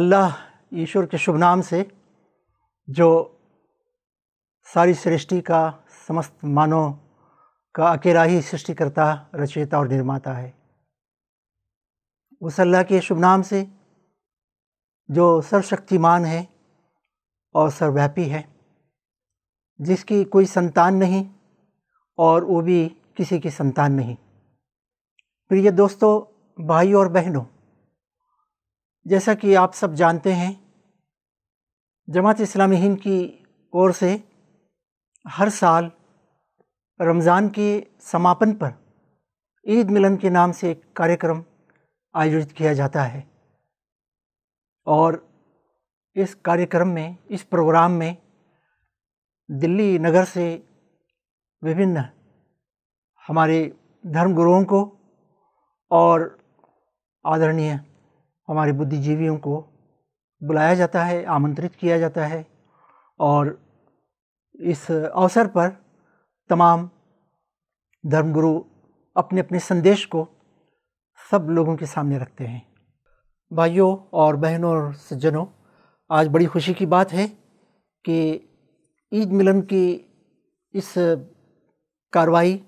अल्लाह ईश्वर के शुभ नाम से जो सारी सृष्टि का समस्त मानव का अकेला ही सृष्टिकर्ता रचयिता और निर्माता है उस अल्लाह के शुभ नाम से जो सर्वशक्तिमान है और सर्वव्यापी है जिसकी कोई संतान नहीं और वो भी किसी की संतान नहीं प्रिय दोस्तों भाई और बहनों जैसा कि आप सब जानते हैं जमात इस्लामी हिंद की ओर से हर साल रमज़ान के समापन पर ईद मिलन के नाम से एक कार्यक्रम आयोजित किया जाता है और इस कार्यक्रम में इस प्रोग्राम में दिल्ली नगर से विभिन्न हमारे धर्मगुरुओं को और आदरणीय हमारे बुद्धिजीवियों को बुलाया जाता है आमंत्रित किया जाता है और इस अवसर पर तमाम धर्मगुरु अपने अपने संदेश को सब लोगों के सामने रखते हैं भाइयों और बहनों और सज्जनों आज बड़ी खुशी की बात है कि ईद मिलन की इस कार्रवाई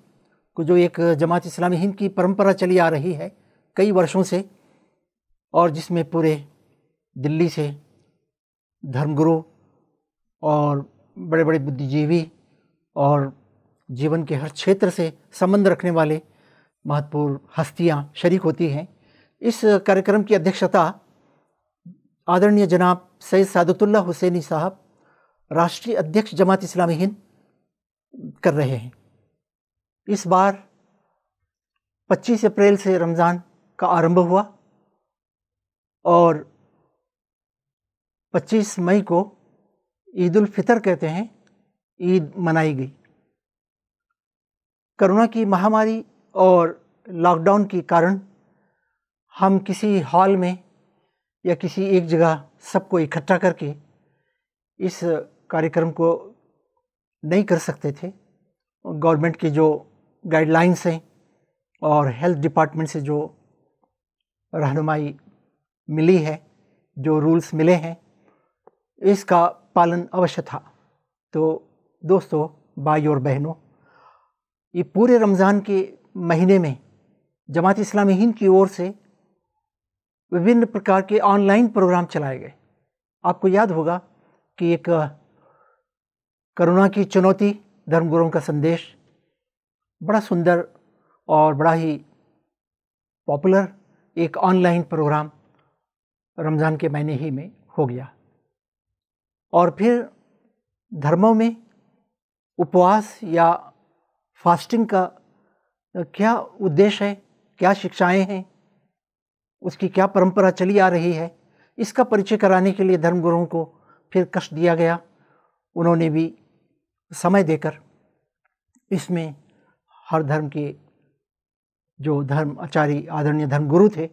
को जो एक जमात इस्लामी हिंद की परंपरा चली आ रही है कई वर्षों से और जिसमें पूरे दिल्ली से धर्मगुरु और बड़े बड़े बुद्धिजीवी और जीवन के हर क्षेत्र से संबंध रखने वाले महत्वपूर्ण हस्तियां शरीक होती हैं इस कार्यक्रम की अध्यक्षता आदरणीय जनाब सैयद सादतुल्ला हुसैनी साहब राष्ट्रीय अध्यक्ष जमात इस्लामी हिंद कर रहे हैं इस बार 25 अप्रैल से रमज़ान का आरंभ हुआ और 25 मई को ईद फितर कहते हैं ईद मनाई गई कोरोना की महामारी और लॉकडाउन के कारण हम किसी हॉल में या किसी एक जगह सबको इकट्ठा करके इस कार्यक्रम को नहीं कर सकते थे गवर्नमेंट की जो गाइडलाइंस हैं और हेल्थ डिपार्टमेंट से जो रहनुमाई मिली है जो रूल्स मिले हैं इसका पालन अवश्य था तो दोस्तों भाई और बहनों ये पूरे रमज़ान के महीने में जमात इस्लामी हिंद की ओर से विभिन्न प्रकार के ऑनलाइन प्रोग्राम चलाए गए आपको याद होगा कि एक करुणा की चुनौती धर्मगुरुओं का संदेश बड़ा सुंदर और बड़ा ही पॉपुलर एक ऑनलाइन प्रोग्राम रमज़ान के महीने ही में हो गया और फिर धर्मों में उपवास या फास्टिंग का क्या उद्देश्य है क्या शिक्षाएं हैं उसकी क्या परंपरा चली आ रही है इसका परिचय कराने के लिए धर्मगुरुओं को फिर कष्ट दिया गया उन्होंने भी समय देकर इसमें हर धर्म के जो धर्म आचार्य आदरणीय धर्मगुरु थे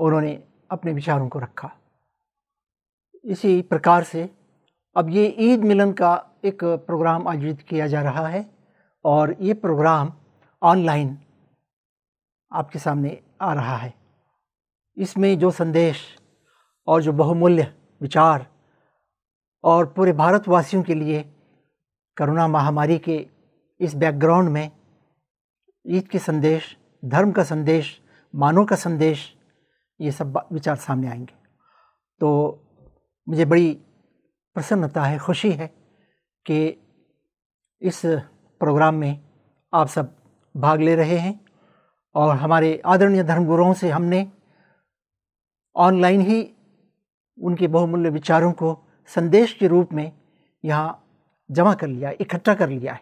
उन्होंने अपने विचारों को रखा इसी प्रकार से अब ये ईद मिलन का एक प्रोग्राम आयोजित किया जा रहा है और ये प्रोग्राम ऑनलाइन आपके सामने आ रहा है इसमें जो संदेश और जो बहुमूल्य विचार और पूरे भारतवासियों के लिए करोना महामारी के इस बैकग्राउंड में ईद के संदेश धर्म का संदेश मानव का संदेश ये सब विचार सामने आएंगे तो मुझे बड़ी प्रसन्नता है खुशी है कि इस प्रोग्राम में आप सब भाग ले रहे हैं और हमारे आदरणीय धर्मगुरुओं से हमने ऑनलाइन ही उनके बहुमूल्य विचारों को संदेश के रूप में यहाँ जमा कर लिया इकट्ठा कर लिया है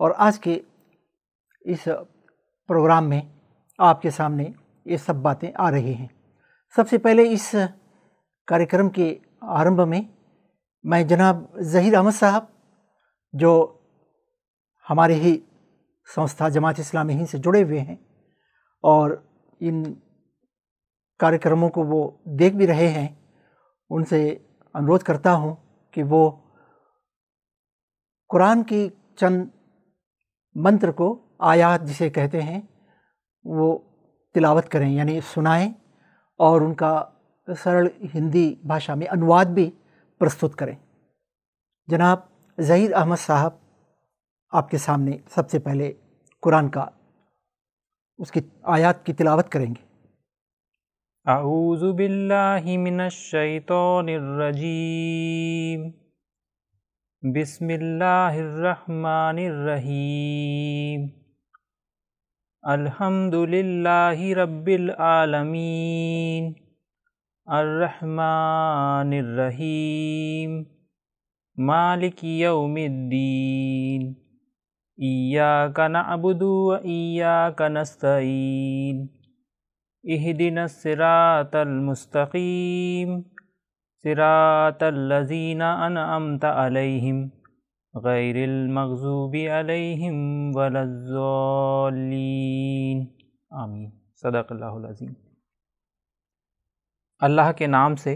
और आज के इस प्रोग्राम में आपके सामने ये सब बातें आ रही हैं सबसे पहले इस कार्यक्रम के आरंभ में मैं जनाब जहीर अहमद साहब जो हमारे ही संस्था जमात इस्लामी हिंद से जुड़े हुए हैं और इन कार्यक्रमों को वो देख भी रहे हैं उनसे अनुरोध करता हूँ कि वो कुरान की चंद मंत्र को आयात जिसे कहते हैं वो तिलावत करें यानी सुनाएं और उनका सरल हिंदी भाषा में अनुवाद भी प्रस्तुत करें जनाब जहीद अहमद साहब आपके सामने सबसे पहले कुरान का उसकी आयात की तिलावत करेंगे बिस्मिल्लाहिर्रहमानिर्रहीम अल्हम्दुलिल्लाहि रब्बिल आलमीन अर्रहमान अर्रहीम मालिक यौमिद्दीन इyyaka नअबुदु व इyyaka नस्तईन इहदिनस सिरातल मुस्तकीम सिरातल लजीना अनअमत अलैहिम غير المغضوب عليهم ولا الضالين आमीन सदक अल्लाज़ीम अल्लाह के नाम से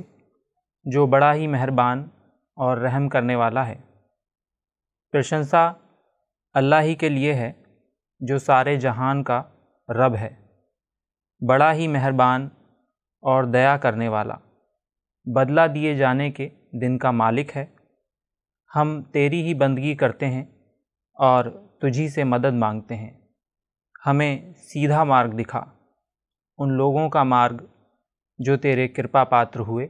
जो बड़ा ही मेहरबान और रहम करने वाला है प्रशंसा अल्लाह ही के लिए है जो सारे जहान का रब है बड़ा ही मेहरबान और दया करने वाला बदला दिए जाने के दिन का मालिक है हम तेरी ही बंदगी करते हैं और तुझी से मदद मांगते हैं हमें सीधा मार्ग दिखा उन लोगों का मार्ग जो तेरे कृपा पात्र हुए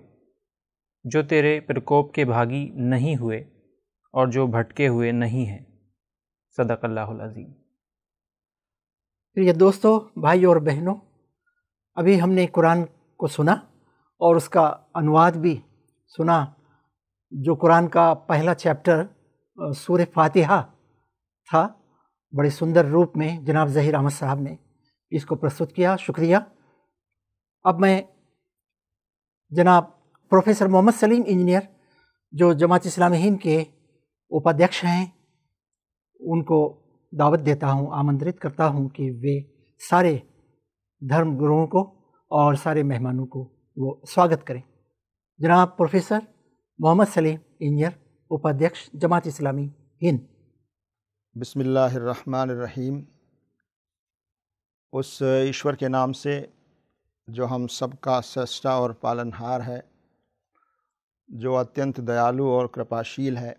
जो तेरे प्रकोप के भागी नहीं हुए और जो भटके हुए नहीं हैं सदकल्लाजीम प्रिय दोस्तों भाई और बहनों अभी हमने कुरान को सुना और उसका अनुवाद भी सुना जो कुरान का पहला चैप्टर सूर फातिहा था बड़े सुंदर रूप में जनाब जहीर अहमद साहब ने इसको प्रस्तुत किया शुक्रिया अब मैं जनाब प्रोफेसर मोहम्मद सलीम इंजीनियर जो जमात इस्लाम हिंद के उपाध्यक्ष हैं उनको दावत देता हूं आमंत्रित करता हूं कि वे सारे धर्म गुरुओं को और सारे मेहमानों को वो स्वागत करें जनाब प्रोफेसर मोहम्मद सलीम इंजीनियर उपाध्यक्ष जमात इस्लामी हिंद बसमीम उस ईश्वर के नाम से जो हम सबका सस्ता और पालनहार है जो अत्यंत दयालु और कृपाशील है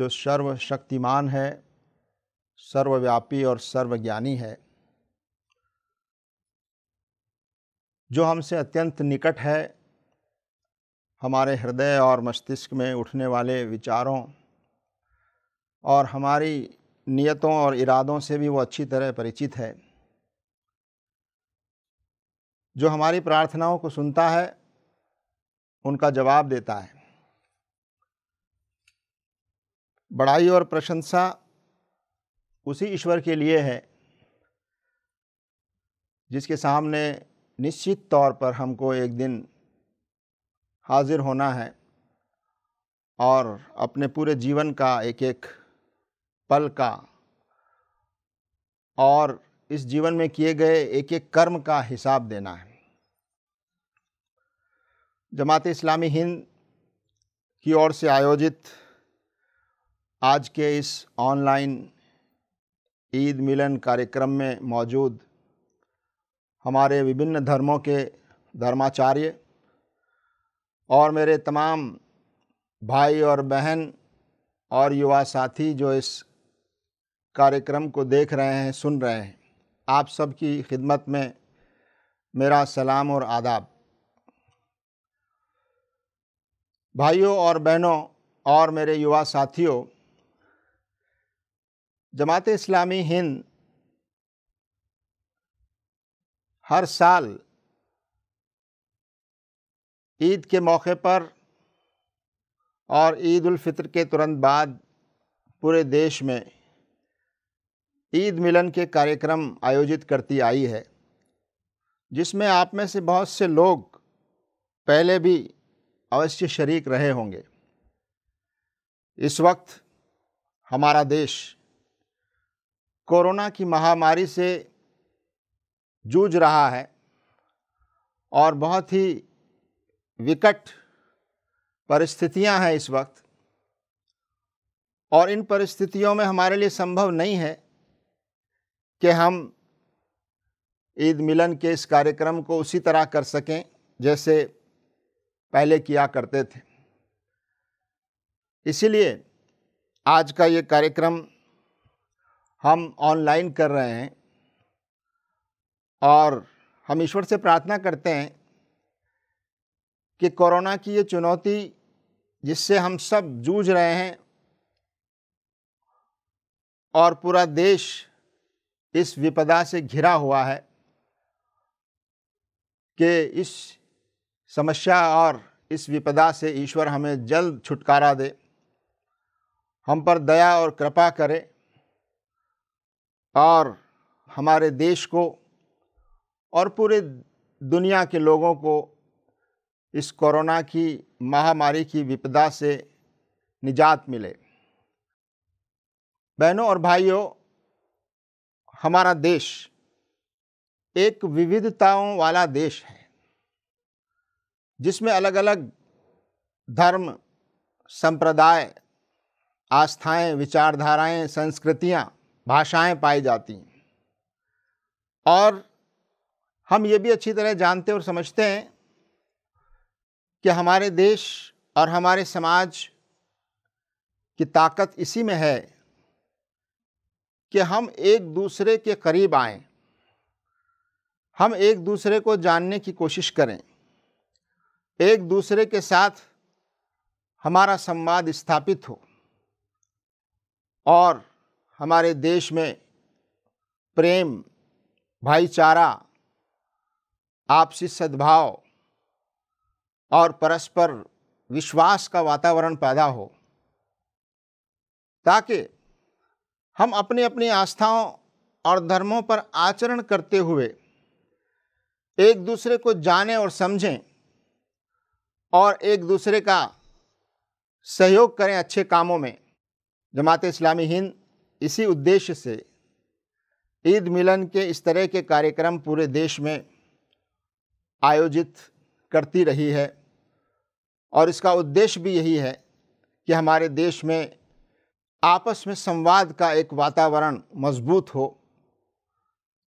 जो सर्वशक्तिमान है सर्वव्यापी और सर्वज्ञानी है जो हमसे अत्यंत निकट है हमारे हृदय और मस्तिष्क में उठने वाले विचारों और हमारी नियतों और इरादों से भी वो अच्छी तरह परिचित है जो हमारी प्रार्थनाओं को सुनता है उनका जवाब देता है बड़ाई और प्रशंसा उसी ईश्वर के लिए है जिसके सामने निश्चित तौर पर हमको एक दिन हाजिर होना है और अपने पूरे जीवन का एक एक पल का और इस जीवन में किए गए एक एक कर्म का हिसाब देना है जमात इस्लामी हिंद की ओर से आयोजित आज के इस ऑनलाइन ईद मिलन कार्यक्रम में मौजूद हमारे विभिन्न धर्मों के धर्माचार्य और मेरे तमाम भाई और बहन और युवा साथी जो इस कार्यक्रम को देख रहे हैं सुन रहे हैं आप सबकी खिदमत में मेरा सलाम और आदाब भाइयों और बहनों और मेरे युवा साथियों जमात इस्लामी हिंद हर साल ईद के मौके पर और ईद फ़ितर के तुरंत बाद पूरे देश में ईद मिलन के कार्यक्रम आयोजित करती आई है जिसमें आप में से बहुत से लोग पहले भी अवश्य शरीक रहे होंगे इस वक्त हमारा देश कोरोना की महामारी से जूझ रहा है और बहुत ही विकट परिस्थितियां हैं इस वक्त और इन परिस्थितियों में हमारे लिए संभव नहीं है कि हम ईद मिलन के इस कार्यक्रम को उसी तरह कर सकें जैसे पहले किया करते थे इसीलिए आज का ये कार्यक्रम हम ऑनलाइन कर रहे हैं और हम ईश्वर से प्रार्थना करते हैं कि कोरोना की ये चुनौती जिससे हम सब जूझ रहे हैं और पूरा देश इस विपदा से घिरा हुआ है कि इस समस्या और इस विपदा से ईश्वर हमें जल्द छुटकारा दे हम पर दया और कृपा करे और हमारे देश को और पूरे दुनिया के लोगों को इस कोरोना की महामारी की विपदा से निजात मिले बहनों और भाइयों हमारा देश एक विविधताओं वाला देश है जिसमें अलग अलग धर्म संप्रदाय आस्थाएं, विचारधाराएं, संस्कृतियां, भाषाएं पाई जाती हैं और हम ये भी अच्छी तरह जानते और समझते हैं कि हमारे देश और हमारे समाज की ताकत इसी में है कि हम एक दूसरे के करीब आए हम एक दूसरे को जानने की कोशिश करें एक दूसरे के साथ हमारा संवाद स्थापित हो और हमारे देश में प्रेम भाईचारा आपसी सद्भाव और परस्पर विश्वास का वातावरण पैदा हो ताकि हम अपनी अपनी आस्थाओं और धर्मों पर आचरण करते हुए एक दूसरे को जाने और समझें और एक दूसरे का सहयोग करें अच्छे कामों में जमात इस्लामी हिंद इसी उद्देश्य से ईद मिलन के इस तरह के कार्यक्रम पूरे देश में आयोजित करती रही है और इसका उद्देश्य भी यही है कि हमारे देश में आपस में संवाद का एक वातावरण मजबूत हो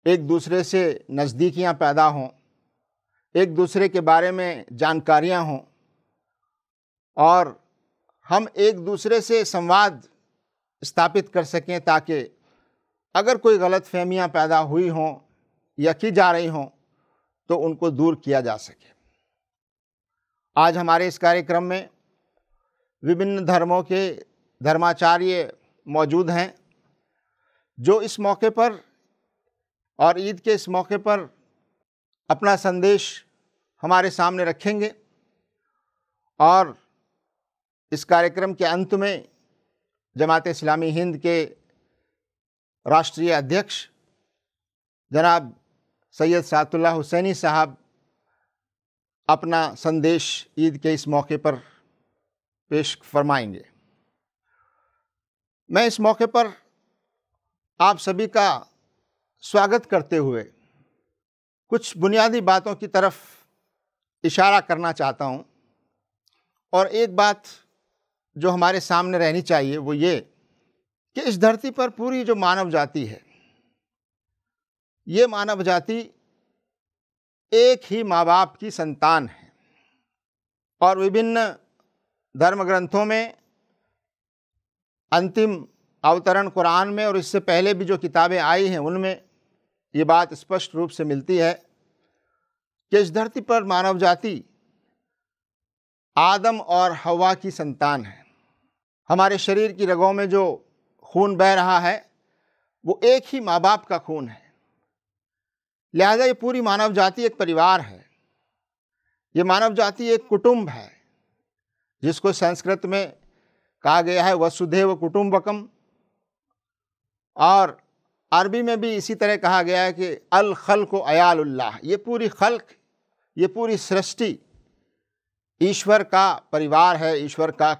एक दूसरे से नज़दीकियाँ पैदा हों एक दूसरे के बारे में जानकारियाँ हों और हम एक दूसरे से संवाद स्थापित कर सकें ताकि अगर कोई गलत फहमियाँ पैदा हुई हों या की जा रही हों तो उनको दूर किया जा सके आज हमारे इस कार्यक्रम में विभिन्न धर्मों के धर्माचार्य मौजूद हैं जो इस मौके पर और ईद के इस मौके पर अपना संदेश हमारे सामने रखेंगे और इस कार्यक्रम के अंत में जमात इस्लामी हिंद के राष्ट्रीय अध्यक्ष जनाब सैयद सातुल्ला हुसैनी साहब अपना संदेश ईद के इस मौके पर पेश फरमाएंगे मैं इस मौके पर आप सभी का स्वागत करते हुए कुछ बुनियादी बातों की तरफ इशारा करना चाहता हूं और एक बात जो हमारे सामने रहनी चाहिए वो ये कि इस धरती पर पूरी जो मानव जाति है ये मानव जाति एक ही माँ बाप की संतान है और विभिन्न धर्म ग्रंथों में अंतिम अवतरण कुरान में और इससे पहले भी जो किताबें आई हैं उनमें ये बात स्पष्ट रूप से मिलती है कि इस धरती पर मानव जाति आदम और हवा की संतान है हमारे शरीर की रगों में जो खून बह रहा है वो एक ही माँ बाप का खून है लिहाजा ये पूरी मानव जाति एक परिवार है ये मानव जाति एक कुटुंब है जिसको संस्कृत में कहा गया है वसुधैव कुटुम्बकम और अरबी में भी इसी तरह कहा गया है कि अल खल को अयाल्लाह ये पूरी खल्क ये पूरी सृष्टि ईश्वर का परिवार है ईश्वर का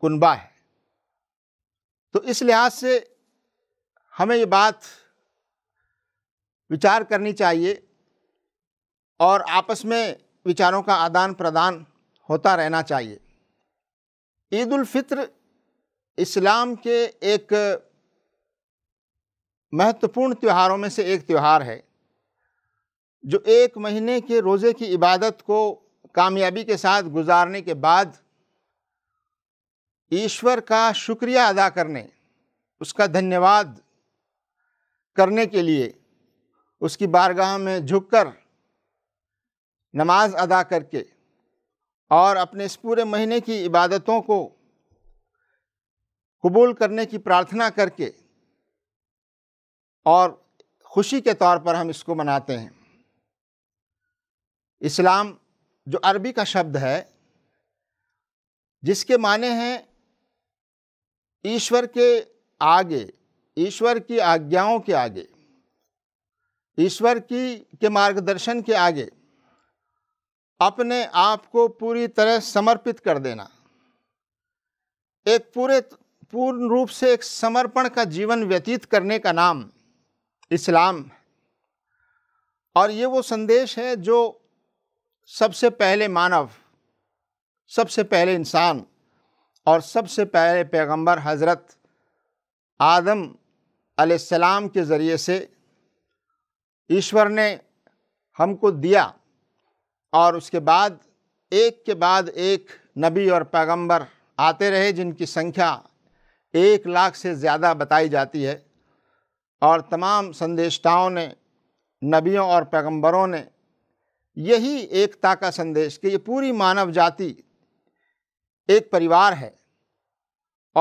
कुनबा है तो इस लिहाज से हमें ये बात विचार करनी चाहिए और आपस में विचारों का आदान प्रदान होता रहना चाहिए ईद फ़ित्र इस्लाम के एक महत्वपूर्ण त्योहारों में से एक त्यौहार है जो एक महीने के रोज़े की इबादत को कामयाबी के साथ गुजारने के बाद ईश्वर का शुक्रिया अदा करने उसका धन्यवाद करने के लिए उसकी बारगाह में झुककर नमाज अदा करके और अपने इस पूरे महीने की इबादतों को कबूल करने की प्रार्थना करके और ख़ुशी के तौर पर हम इसको मनाते हैं इस्लाम जो अरबी का शब्द है जिसके माने हैं ईश्वर के आगे ईश्वर की आज्ञाओं के आगे ईश्वर की के मार्गदर्शन के आगे अपने आप को पूरी तरह समर्पित कर देना एक पूरे पूर्ण रूप से एक समर्पण का जीवन व्यतीत करने का नाम इस्लाम और ये वो संदेश है जो सबसे पहले मानव सबसे पहले इंसान और सबसे पहले पैगंबर हज़रत आदम सलाम के ज़रिए से ईश्वर ने हमको दिया और उसके बाद एक के बाद एक नबी और पैगंबर आते रहे जिनकी संख्या एक लाख से ज़्यादा बताई जाती है और तमाम संदेशताओं ने नबियों और पैगंबरों ने यही एकता का संदेश कि ये पूरी मानव जाति एक परिवार है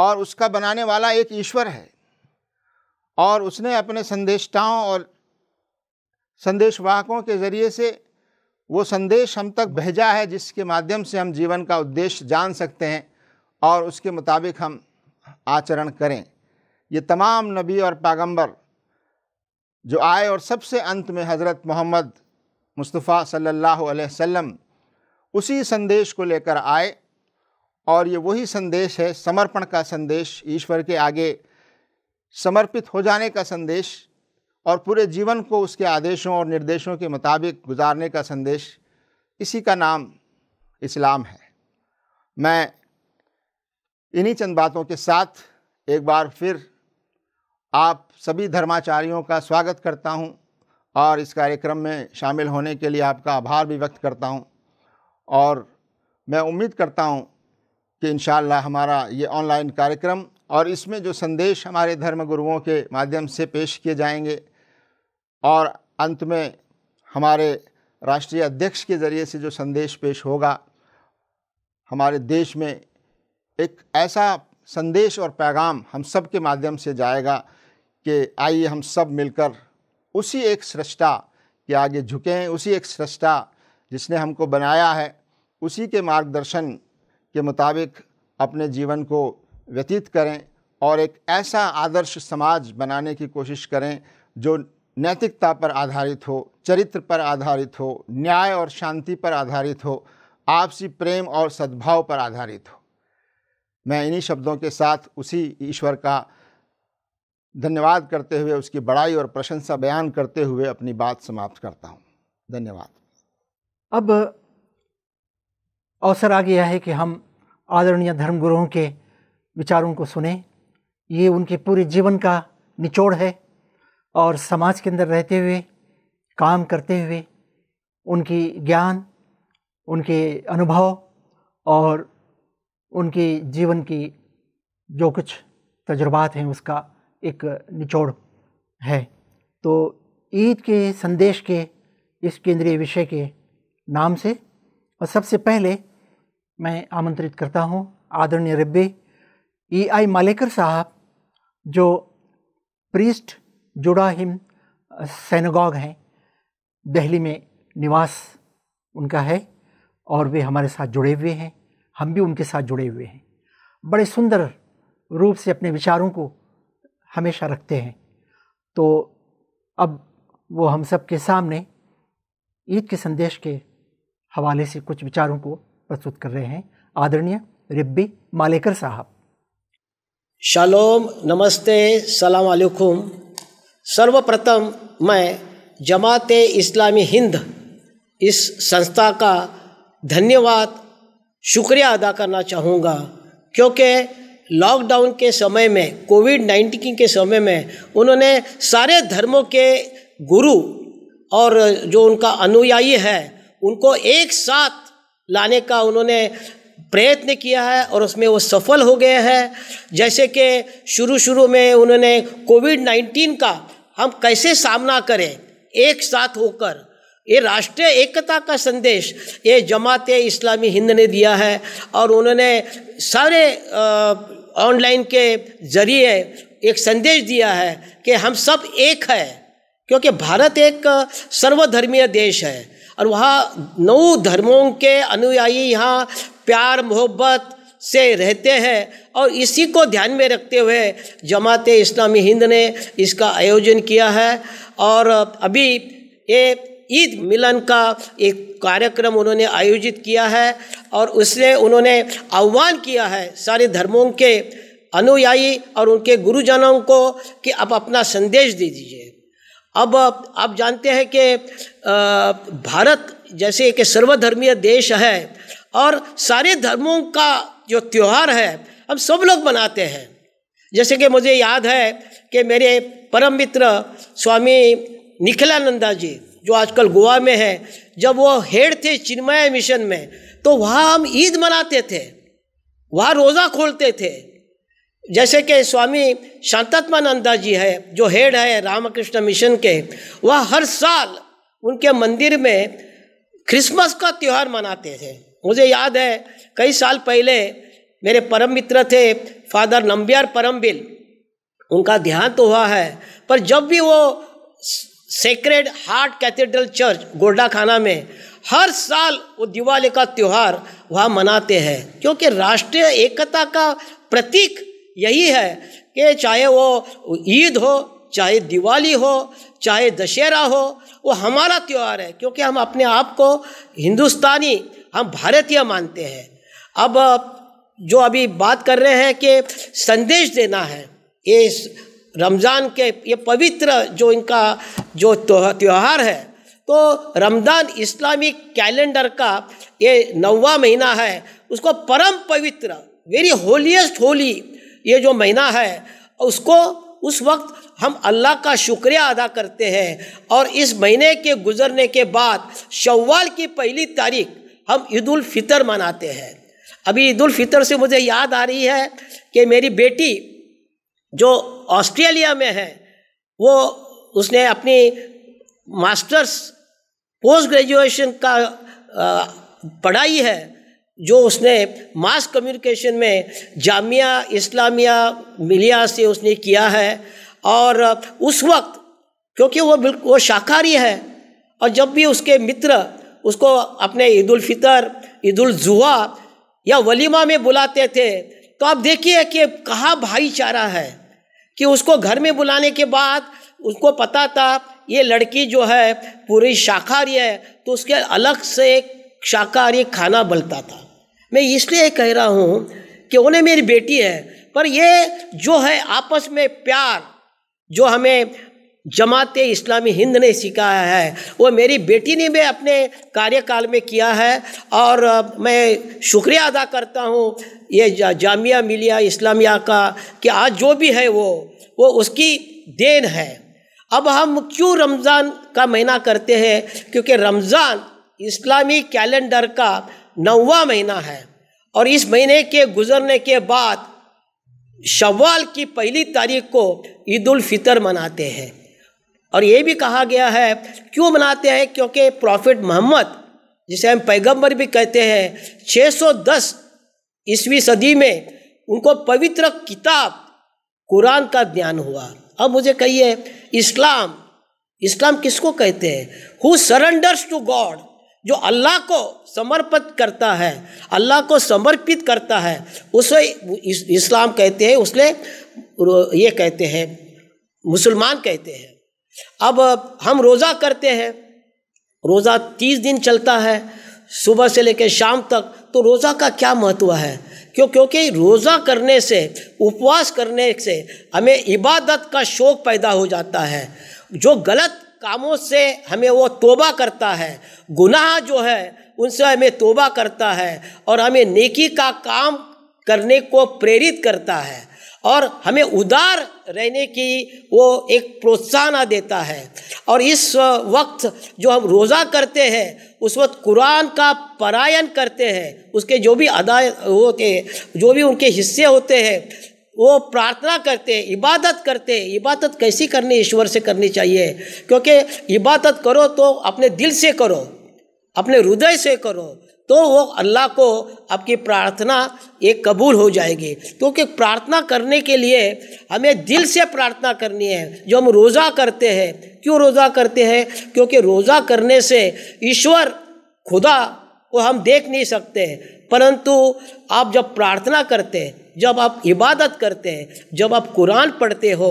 और उसका बनाने वाला एक ईश्वर है और उसने अपने संदेशताओं और संदेश वाहकों के ज़रिए से वो संदेश हम तक भेजा है जिसके माध्यम से हम जीवन का उद्देश्य जान सकते हैं और उसके मुताबिक हम आचरण करें ये तमाम नबी और पैगंबर जो आए और सबसे अंत में हज़रत मोहम्मद मुस्तफ़ा सल्लल्लाहु अलैहि वसल्लम उसी संदेश को लेकर आए और ये वही संदेश है समर्पण का संदेश ईश्वर के आगे समर्पित हो जाने का संदेश और पूरे जीवन को उसके आदेशों और निर्देशों के मुताबिक गुजारने का संदेश इसी का नाम इस्लाम है मैं इन्हीं चंद बातों के साथ एक बार फिर आप सभी धर्माचार्यों का स्वागत करता हूं और इस कार्यक्रम में शामिल होने के लिए आपका आभार भी व्यक्त करता हूं और मैं उम्मीद करता हूं कि इन हमारा ये ऑनलाइन कार्यक्रम और इसमें जो संदेश हमारे धर्म गुरुओं के माध्यम से पेश किए जाएंगे और अंत में हमारे राष्ट्रीय अध्यक्ष के ज़रिए से जो संदेश पेश होगा हमारे देश में एक ऐसा संदेश और पैगाम हम सब के माध्यम से जाएगा कि आइए हम सब मिलकर उसी एक सृष्टा के आगे झुकें उसी एक सृष्टा जिसने हमको बनाया है उसी के मार्गदर्शन के मुताबिक अपने जीवन को व्यतीत करें और एक ऐसा आदर्श समाज बनाने की कोशिश करें जो नैतिकता पर आधारित हो चरित्र पर आधारित हो न्याय और शांति पर आधारित हो आपसी प्रेम और सद्भाव पर आधारित हो मैं इन्हीं शब्दों के साथ उसी ईश्वर का धन्यवाद करते हुए उसकी बड़ाई और प्रशंसा बयान करते हुए अपनी बात समाप्त करता हूँ धन्यवाद अब अवसर आ गया है कि हम आदरणीय धर्मगुरुओं के विचारों को सुने ये उनके पूरे जीवन का निचोड़ है और समाज के अंदर रहते हुए काम करते हुए उनकी ज्ञान उनके अनुभव और उनके जीवन की जो कुछ तजुर्बात हैं उसका एक निचोड़ है तो ईद के संदेश के इस केंद्रीय विषय के नाम से और सबसे पहले मैं आमंत्रित करता हूँ आदरणीय रिब्बे ई आई मालेकर साहब जो प्रीस्ट हिम सैनगॉग हैं दिल्ली में निवास उनका है और वे हमारे साथ जुड़े हुए हैं हम भी उनके साथ जुड़े हुए हैं बड़े सुंदर रूप से अपने विचारों को हमेशा रखते हैं तो अब वो हम सब के सामने ईद के संदेश के हवाले से कुछ विचारों को प्रस्तुत कर रहे हैं आदरणीय रिब्बी मालेकर साहब शालोम नमस्ते सलाम अलैकुम सर्वप्रथम मैं जमात इस्लामी हिंद इस संस्था का धन्यवाद शुक्रिया अदा करना चाहूँगा क्योंकि लॉकडाउन के समय में कोविड नाइन्टीन के समय में उन्होंने सारे धर्मों के गुरु और जो उनका अनुयायी है उनको एक साथ लाने का उन्होंने प्रयत्न किया है और उसमें वो सफल हो गए हैं जैसे कि शुरू शुरू में उन्होंने कोविड नाइन्टीन का हम कैसे सामना करें एक साथ होकर ये राष्ट्रीय एकता का संदेश ये जमात इस्लामी हिंद ने दिया है और उन्होंने सारे ऑनलाइन के जरिए एक संदेश दिया है कि हम सब एक है क्योंकि भारत एक सर्वधर्मीय देश है और वहाँ नौ धर्मों के अनुयायी यहाँ प्यार मोहब्बत से रहते हैं और इसी को ध्यान में रखते हुए जमात इस्लामी हिंद ने इसका आयोजन किया है और अभी ये ईद मिलन का एक कार्यक्रम उन्होंने आयोजित किया है और उससे उन्होंने आह्वान किया है सारे धर्मों के अनुयायी और उनके गुरुजनों को कि आप अपना संदेश दे दीजिए अब आप जानते हैं कि भारत जैसे एक सर्वधर्मीय देश है और सारे धर्मों का जो त्यौहार है हम सब लोग मनाते हैं जैसे कि मुझे याद है कि मेरे परम मित्र स्वामी निखिलानंदा जी जो आजकल गोवा में है जब वो हेड थे चिन्मय मिशन में तो वहाँ हम ईद मनाते थे वहाँ रोज़ा खोलते थे जैसे कि स्वामी शांतात्मानंदा जी है जो हेड है रामकृष्ण मिशन के वह हर साल उनके मंदिर में क्रिसमस का त्यौहार मनाते थे मुझे याद है कई साल पहले मेरे परम मित्र थे फादर नंबियार परमबिल उनका ध्यान तो हुआ है पर जब भी वो सेक्रेड हार्ट कैथेड्रल चर्च गोरडाखाना में हर साल वो दिवाली का त्यौहार वहाँ मनाते हैं क्योंकि राष्ट्रीय एकता का प्रतीक यही है कि चाहे वो ईद हो चाहे दिवाली हो चाहे दशहरा हो वो हमारा त्यौहार है क्योंकि हम अपने आप को हिंदुस्तानी हम भारतीय मानते हैं अब जो अभी बात कर रहे हैं कि संदेश देना है ये रमज़ान के ये पवित्र जो इनका जो त्यौहार है तो रमज़ान इस्लामिक कैलेंडर का ये नौवा महीना है उसको परम पवित्र वेरी होलीस्ट होली ये जो महीना है उसको उस वक्त हम अल्लाह का शुक्रिया अदा करते हैं और इस महीने के गुजरने के बाद शव्वाल की पहली तारीख हम ईद फितर मनाते हैं अभी ईद फितर से मुझे याद आ रही है कि मेरी बेटी जो ऑस्ट्रेलिया में है वो उसने अपनी मास्टर्स पोस्ट ग्रेजुएशन का पढ़ाई है जो उसने मास कम्युनिकेशन में जामिया इस्लामिया मिलिया से उसने किया है और उस वक्त क्योंकि वो बिल्कुल वो शाकाहारी है और जब भी उसके मित्र उसको अपने ईद फितर ईद जुहा या वलीमा में बुलाते थे तो आप देखिए कि कहाँ भाईचारा है कि उसको घर में बुलाने के बाद उसको पता था ये लड़की जो है पूरी शाकाहारी है तो उसके अलग से शाकाहारी खाना बनता था मैं इसलिए कह रहा हूँ कि उन्हें मेरी बेटी है पर ये जो है आपस में प्यार जो हमें जमात इस्लामी हिंद ने सिखाया है वो मेरी बेटी ने भी अपने कार्यकाल में किया है और मैं शुक्रिया अदा करता हूँ ये जामिया मिलिया इस्लामिया का कि आज जो भी है वो वो उसकी देन है अब हम क्यों रमज़ान का महीना करते हैं क्योंकि रमज़ान इस्लामी कैलेंडर का नौवा महीना है और इस महीने के गुजरने के बाद शवाल की पहली तारीख को ईद उल फितर मनाते हैं और ये भी कहा गया है क्यों मनाते हैं क्योंकि प्रॉफिट मोहम्मद जिसे हम पैगंबर भी कहते हैं 610 ईस्वी सदी में उनको पवित्र किताब कुरान का ज्ञान हुआ अब मुझे कहिए इस्लाम इस्लाम किसको कहते हैं हु सरेंडर्स टू गॉड जो अल्लाह को समर्पित करता है अल्लाह को समर्पित करता है उसे इस्लाम कहते हैं उसने ये कहते हैं मुसलमान कहते हैं अब हम रोज़ा करते हैं रोज़ा तीस दिन चलता है सुबह से लेकर शाम तक तो रोज़ा का क्या महत्व है क्यों क्योंकि रोज़ा करने से उपवास करने से हमें इबादत का शौक़ पैदा हो जाता है जो गलत कामों से हमें वो तोबा करता है गुनाह जो है उनसे हमें तोबा करता है और हमें नेकी का काम करने को प्रेरित करता है और हमें उदार रहने की वो एक प्रोत्साहन देता है और इस वक्त जो हम रोज़ा करते हैं उस वक्त कुरान का परायण करते हैं उसके जो भी अदा होते हैं जो भी उनके हिस्से होते हैं वो प्रार्थना करते हैं इबादत करते हैं इबादत कैसी करनी ईश्वर से करनी चाहिए क्योंकि इबादत करो तो अपने दिल से करो अपने हृदय से करो तो वो अल्लाह को आपकी प्रार्थना एक कबूल हो जाएगी क्योंकि प्रार्थना करने के लिए हमें दिल से प्रार्थना करनी है जो हम रोज़ा करते हैं क्यों रोज़ा करते हैं क्योंकि रोज़ा करने से ईश्वर खुदा को हम देख नहीं सकते परंतु आप जब प्रार्थना करते हैं जब आप इबादत करते हैं जब आप कुरान पढ़ते हो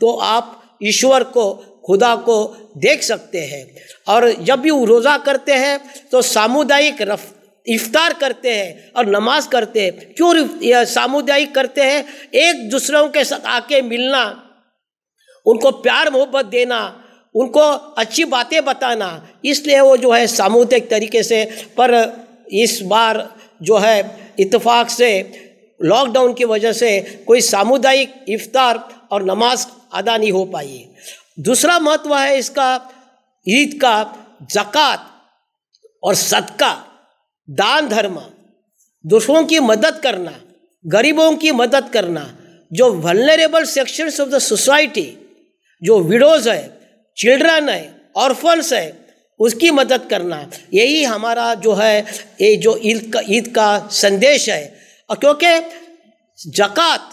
तो आप ईश्वर को खुदा को देख सकते हैं और जब भी रोज़ा करते हैं तो सामुदायिक रफ इफ्तार करते हैं और नमाज करते हैं क्यों सामुदायिक करते हैं एक दूसरों के साथ आके मिलना उनको प्यार मोहब्बत देना उनको अच्छी बातें बताना इसलिए वो जो है सामुदायिक तरीके से पर इस बार जो है इतफ़ाक से लॉकडाउन की वजह से कोई सामुदायिक इफ्तार और नमाज अदा नहीं हो पाई दूसरा महत्व है इसका ईद का जक़ात और सदका दान धर्म दूसरों की मदद करना गरीबों की मदद करना जो vulnerable sections of the society जो विडोज़ है चिल्ड्रन है ऑर्फन्स है उसकी मदद करना यही हमारा जो है ये जो ईद का ईद का संदेश है और क्योंकि जक़ात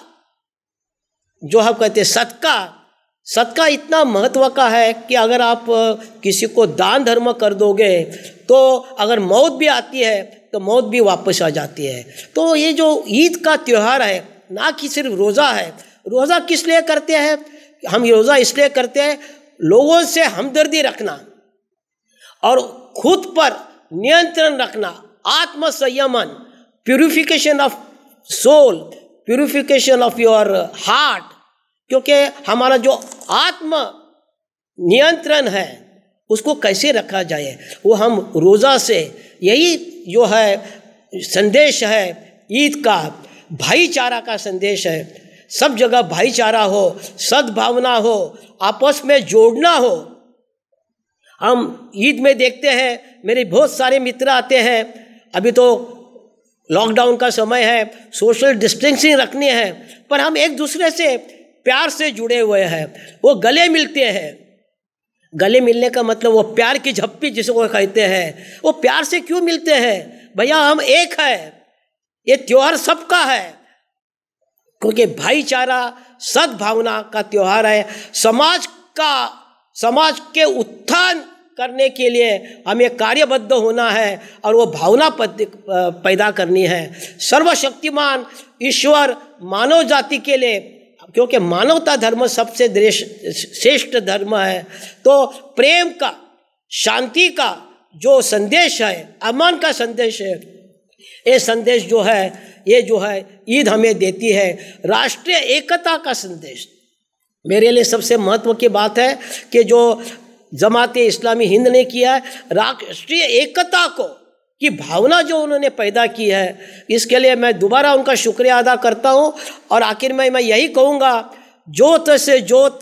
जो हम कहते हैं सदका सदका इतना महत्व का है कि अगर आप किसी को दान धर्म कर दोगे तो अगर मौत भी आती है तो मौत भी वापस आ जाती है तो ये जो ईद का त्यौहार है ना कि सिर्फ रोज़ा है रोज़ा किस लिए करते हैं हम रोज़ा इसलिए करते हैं लोगों से हमदर्दी रखना और खुद पर नियंत्रण रखना आत्मसंयमन purification of soul purification of your heart क्योंकि हमारा जो आत्म नियंत्रण है उसको कैसे रखा जाए वो हम रोज़ा से यही जो है संदेश है ईद का भाईचारा का संदेश है सब जगह भाईचारा हो सद्भावना हो आपस में जोड़ना हो हम ईद में देखते हैं मेरे बहुत सारे मित्र आते हैं अभी तो लॉकडाउन का समय है सोशल डिस्टेंसिंग रखनी है पर हम एक दूसरे से प्यार से जुड़े हुए हैं वो गले मिलते हैं गले मिलने का मतलब वो प्यार की झप्पी जिसको कहते हैं वो प्यार से क्यों मिलते हैं भैया हम एक है ये त्यौहार सबका है क्योंकि भाईचारा सद्भावना का त्यौहार है समाज का समाज के उत्थान करने के लिए हमें कार्यबद्ध होना है और वो भावना पैदा करनी है सर्वशक्तिमान ईश्वर मानव जाति के लिए क्योंकि मानवता धर्म सबसे श्रेष्ठ धर्म है तो प्रेम का शांति का जो संदेश है अमान का संदेश है ये संदेश जो है ये जो है ईद हमें देती है राष्ट्रीय एकता का संदेश मेरे लिए सबसे महत्व की बात है कि जो जमात इस्लामी हिंद ने किया है राष्ट्रीय एकता को की भावना जो उन्होंने पैदा की है इसके लिए मैं दोबारा उनका शुक्रिया अदा करता हूँ और आखिर में मैं यही कहूँगा जोत से जोत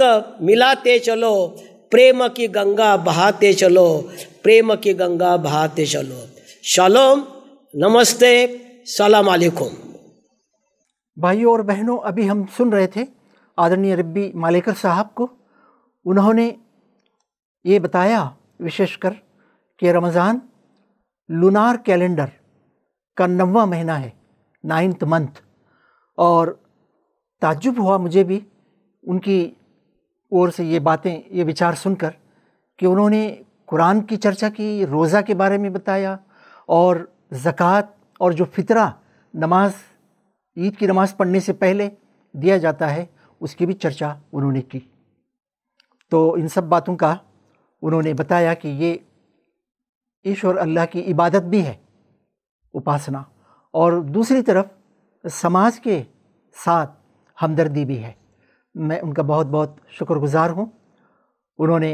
मिलाते चलो प्रेम की गंगा बहाते चलो प्रेम की गंगा बहाते चलो शालोम नमस्ते सलाम अलैकुम भाइयों और बहनों अभी हम सुन रहे थे आदरणीय रब्बी मालेकर साहब को उन्होंने ये बताया विशेषकर कि रमज़ान लूनार कैलेंडर का नवा महीना है नाइन्थ मंथ और ताज्जुब हुआ मुझे भी उनकी ओर से ये बातें ये विचार सुनकर कि उन्होंने कुरान की चर्चा की रोज़ा के बारे में बताया और ज़क़़त और जो फितरा नमाज ईद की नमाज़ पढ़ने से पहले दिया जाता है उसकी भी चर्चा उन्होंने की तो इन सब बातों का उन्होंने बताया कि ये ईश्वर अल्लाह की इबादत भी है उपासना और दूसरी तरफ समाज के साथ हमदर्दी भी है मैं उनका बहुत बहुत शुक्रगुज़ार हूँ उन्होंने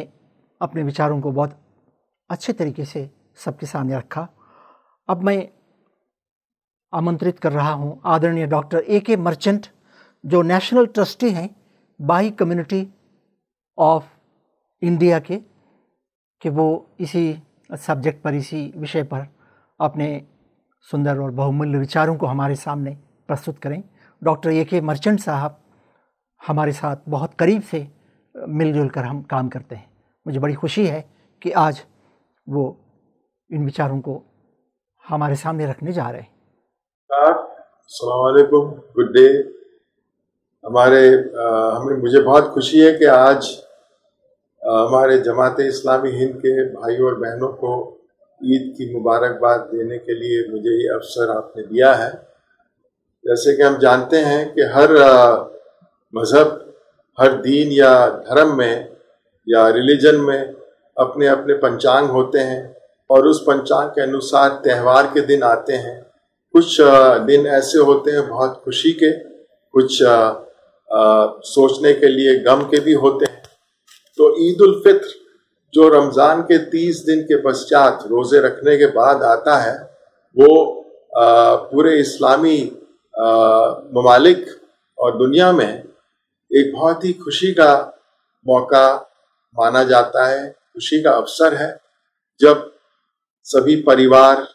अपने विचारों को बहुत अच्छे तरीके से सबके सामने रखा अब मैं आमंत्रित कर रहा हूँ आदरणीय डॉक्टर ए के मर्चेंट जो नेशनल ट्रस्टी हैं बाई कम्युनिटी ऑफ इंडिया के कि वो इसी सब्जेक्ट पर इसी विषय पर अपने सुंदर और बहुमूल्य विचारों को हमारे सामने प्रस्तुत करें डॉक्टर ए के मर्चेंट साहब हमारे साथ बहुत करीब से मिलजुल कर हम काम करते हैं मुझे बड़ी खुशी है कि आज वो इन विचारों को हमारे सामने रखने जा रहे हैं गुड डे हमारे आ, हमें मुझे बहुत खुशी है कि आज हमारे जमात इस्लामी हिंद के भाई और बहनों को ईद की मुबारकबाद देने के लिए मुझे ये अवसर आपने दिया है जैसे कि हम जानते हैं कि हर मज़हब हर दीन या धर्म में या रिलीजन में अपने अपने पंचांग होते हैं और उस पंचांग के अनुसार त्यौहार के दिन आते हैं कुछ दिन ऐसे होते हैं बहुत खुशी के कुछ आ, आ, सोचने के लिए गम के भी होते हैं तो ईद उल फित्र जो रमज़ान के तीस दिन के पश्चात रोज़े रखने के बाद आता है वो आ, पूरे इस्लामी ममालिक और दुनिया में एक बहुत ही खुशी का मौका माना जाता है खुशी का अवसर है जब सभी परिवार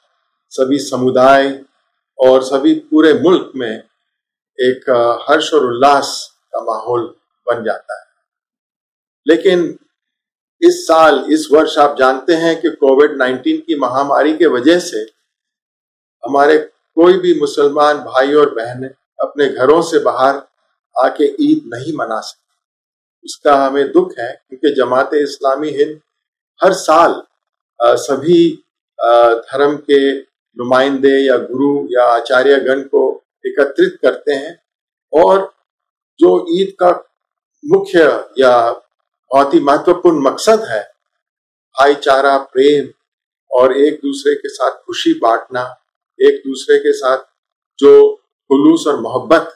सभी समुदाय और सभी पूरे मुल्क में एक हर्ष और उल्लास का माहौल बन जाता है लेकिन इस साल इस वर्ष आप जानते हैं कि कोविड 19 की महामारी के वजह से हमारे कोई भी मुसलमान भाई और बहन अपने घरों से बाहर आके ईद नहीं मना सके उसका हमें दुख है क्योंकि जमात इस्लामी हिंद हर साल सभी धर्म के नुमाइंदे या गुरु या आचार्य गण को एकत्रित करते हैं और जो ईद का मुख्य या बहुत ही महत्वपूर्ण मकसद है भाईचारा प्रेम और एक दूसरे के साथ खुशी बांटना एक दूसरे के साथ जो खुलूस और मोहब्बत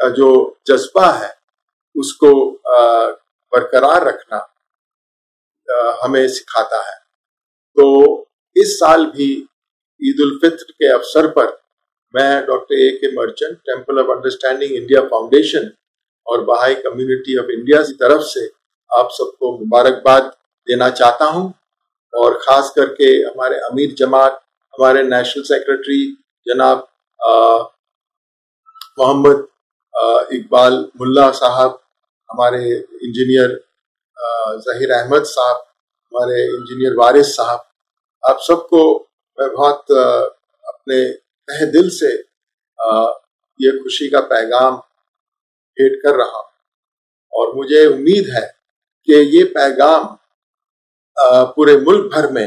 का जो जज्बा है उसको बरकरार रखना हमें सिखाता है तो इस साल भी ईद उल फित्र के अवसर पर मैं doctor A K Merchant temple of understanding India foundation और बहाई कम्युनिटी ऑफ इंडिया की तरफ से आप सबको मुबारकबाद देना चाहता हूं और ख़ास करके हमारे अमीर जमात हमारे नेशनल सेक्रेटरी जनाब मोहम्मद इकबाल मुल्ला साहब हमारे इंजीनियर जहीर अहमद साहब हमारे इंजीनियर वारिस साहब आप सबको मैं बहुत अपने तह दिल से ये खुशी का पैगाम भेंट कर रहा हूँ और मुझे उम्मीद है कि ये पैगाम पूरे मुल्क भर में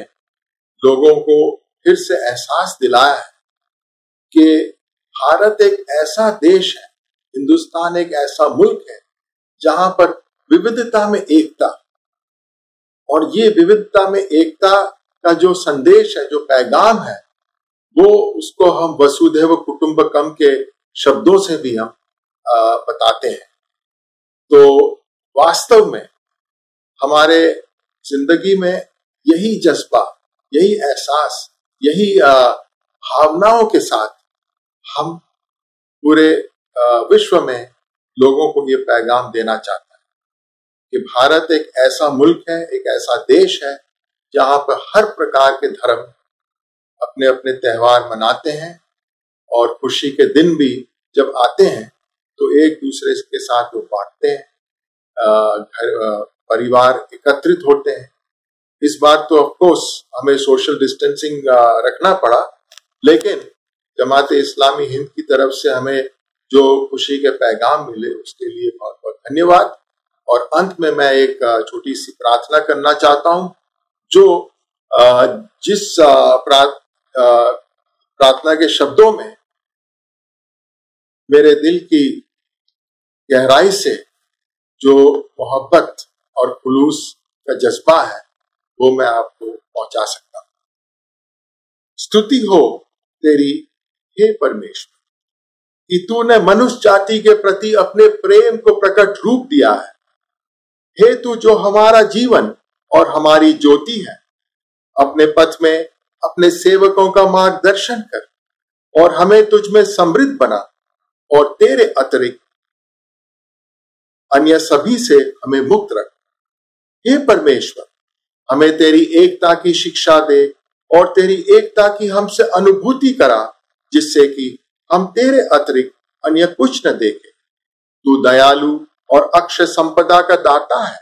लोगों को फिर से एहसास दिलाया है कि भारत एक ऐसा देश है हिंदुस्तान एक ऐसा मुल्क है जहां पर विविधता में एकता और ये विविधता में एकता का जो संदेश है जो पैगाम है वो उसको हम वसुधैव कुटुंबकम के शब्दों से भी हम बताते हैं तो वास्तव में हमारे जिंदगी में यही जज्बा यही एहसास यही भावनाओं के साथ हम पूरे विश्व में लोगों को ये पैगाम देना चाहते हैं कि भारत एक ऐसा मुल्क है एक ऐसा देश है जहां पर हर प्रकार के धर्म अपने अपने त्यौहार मनाते हैं और खुशी के दिन भी जब आते हैं तो एक दूसरे के साथ वो बांटते हैं घर परिवार एकत्रित होते हैं इस बार तो ऑफकोर्स हमें सोशल डिस्टेंसिंग रखना पड़ा लेकिन जमात इस्लामी हिंद की तरफ से हमें जो खुशी के पैगाम मिले उसके लिए बहुत बहुत धन्यवाद और अंत में मैं एक छोटी सी प्रार्थना करना चाहता हूं जो जिस प्रार्थना के शब्दों में मेरे दिल की गहराई से जो मोहब्बत और खुलूस का जज्बा है वो मैं आपको पहुंचा सकता हूं स्तुति हो तेरी हे परमेश्वर कि तूने मनुष्य जाति के प्रति अपने प्रेम को प्रकट रूप दिया है हे तू जो हमारा जीवन और हमारी ज्योति है अपने पथ में अपने सेवकों का मार्गदर्शन कर और हमें तुझ में समृद्ध बना और तेरे अतिरिक्त अन्य सभी से हमें मुक्त रख हे परमेश्वर हमें तेरी एकता की शिक्षा दे और तेरी एकता की हमसे अनुभूति करा जिससे कि हम तेरे अतिरिक्त अन्य कुछ न देखे तू दयालु और अक्षय संपदा का दाता है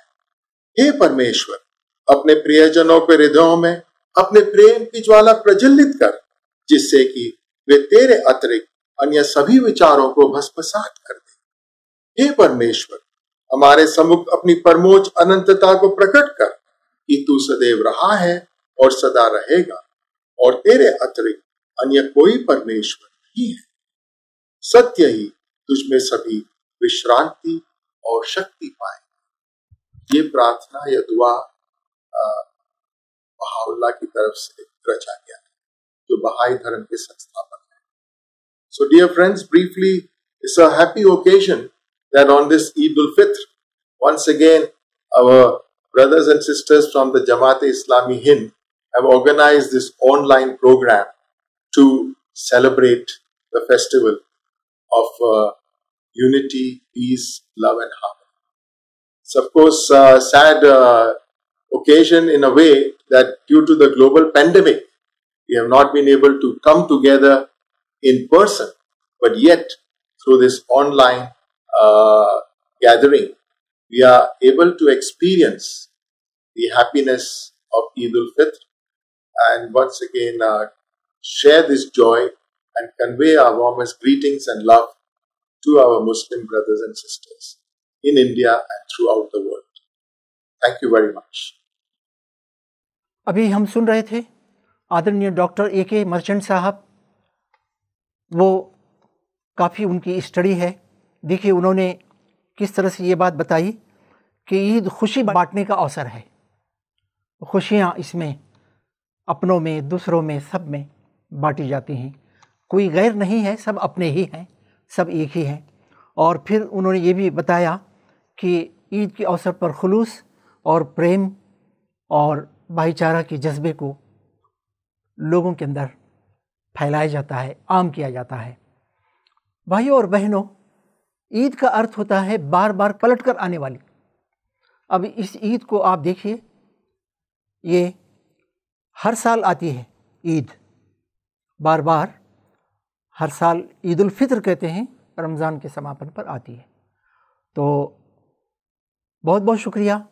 हे परमेश्वर अपने प्रियजनों के हृदयों में अपने प्रेम की ज्वाला प्रज्वलित कर जिससे कि वे तेरे अतिरिक्त अन्य सभी विचारों को भस्मसात कर दे हे परमेश्वर हमारे सम्मुख अपनी परमोच अनंतता को प्रकट कर कि तू सदैव रहा है और सदा रहेगा और तेरे अतिरिक्त अन्य कोई परमेश्वर नहीं है सत्य ही तुझमें सभी विश्रांति और शक्ति पाए ये प्रार्थना या दुआ बहाउल्ला की तरफ से रचा गया है जो बहाई धर्म के संस्थापक है so dear friends briefly it's a happy occasion that on this Eid ul Fitr, once again, our brothers and sisters from the Jamaat Islami Hind have organized this online program to celebrate the festival of uh, unity, peace, love, and harmony. It's, of course, a uh, sad uh, occasion in a way that due to the global pandemic, we have not been able to come together in person, but yet through this online uh, gathering, we are able to experience the happiness of Eid ul Fitr and once again uh, share this joy and convey our warmest greetings and love to our Muslim brothers and sisters in India and throughout the world. Thank you very much. अभी हम सुन रहे थे आदरणीय doctor A K merchant साहब वो काफ़ी उनकी study है देखिए उन्होंने किस तरह से ये बात बताई कि ईद खुशी बांटने का अवसर है खुशियाँ इसमें अपनों में दूसरों में सब में बांटी जाती हैं कोई गैर नहीं है सब अपने ही हैं सब एक ही हैं और फिर उन्होंने ये भी बताया कि ईद के अवसर पर खलूस और प्रेम और भाईचारा के जज्बे को लोगों के अंदर फैलाया जाता है आम किया जाता है भाइयों और बहनों ईद का अर्थ होता है बार बार पलट कर आने वाली अब इस ईद को आप देखिए ये हर साल आती है ईद बार बार हर साल ईद फितर कहते हैं रमज़ान के समापन पर आती है तो बहुत बहुत शुक्रिया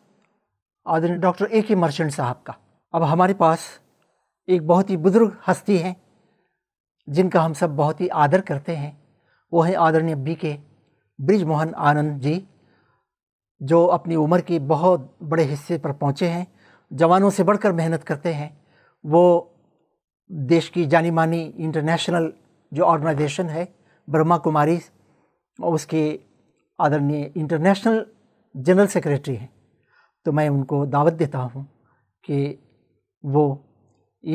आदरणीय डॉक्टर ए के मर्चेंट साहब का अब हमारे पास एक बहुत ही बुज़ुर्ग हस्ती हैं जिनका हम सब बहुत ही आदर करते हैं वो है आदरणीय बी के ब्रिजमोहन आनंद जी जो अपनी उम्र के बहुत बड़े हिस्से पर पहुँचे हैं जवानों से बढ़कर मेहनत करते हैं वो देश की जानी मानी इंटरनेशनल जो ऑर्गेनाइजेशन है ब्रह्मा कुमारी उसके आदरणीय इंटरनेशनल जनरल सेक्रेटरी हैं तो मैं उनको दावत देता हूँ कि वो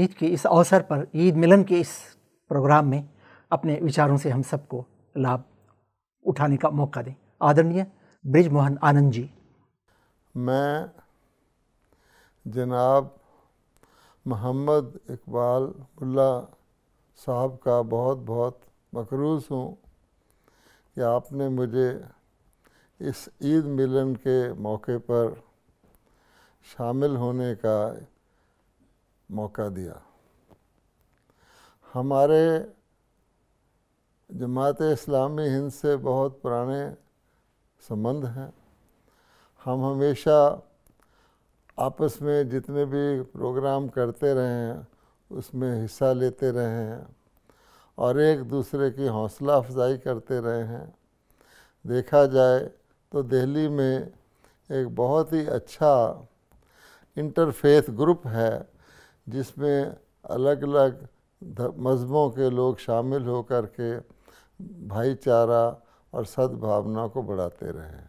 ईद के इस अवसर पर ईद मिलन के इस प्रोग्राम में अपने विचारों से हम सबको लाभ उठाने का मौका दें आदरणीय ब्रिज मोहन आनंद जी मैं जनाब मोहम्मद इकबाल मुल्ला साहब का बहुत बहुत मकरूस हूँ कि आपने मुझे इस ईद मिलन के मौके पर शामिल होने का मौका दिया हमारे जमात इस्लामी हिंद से बहुत पुराने संबंध हैं हम हमेशा आपस में जितने भी प्रोग्राम करते रहे हैं उसमें हिस्सा लेते रहे हैं और एक दूसरे की हौसला अफजाई करते रहे हैं देखा जाए तो दिल्ली में एक बहुत ही अच्छा इंटरफेथ ग्रुप है जिसमें अलग अलग मज़बों के लोग शामिल होकर के भाईचारा और सद्भावना को बढ़ाते रहे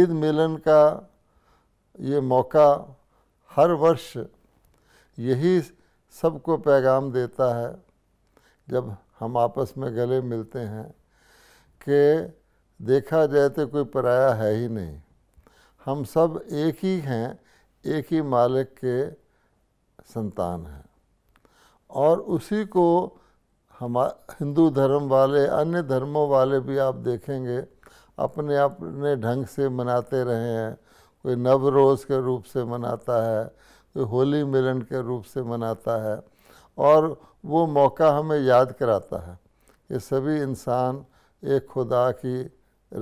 ईद मिलन का ये मौका हर वर्ष यही सबको पैगाम देता है जब हम आपस में गले मिलते हैं कि देखा जाए तो कोई पराया है ही नहीं हम सब एक ही हैं एक ही मालिक के संतान हैं और उसी को हम हिंदू धर्म वाले अन्य धर्मों वाले भी आप देखेंगे अपने अपने ढंग से मनाते रहे हैं कोई नवरोज़ के रूप से मनाता है कोई होली मिलन के रूप से मनाता है और वो मौका हमें याद कराता है कि सभी इंसान एक खुदा की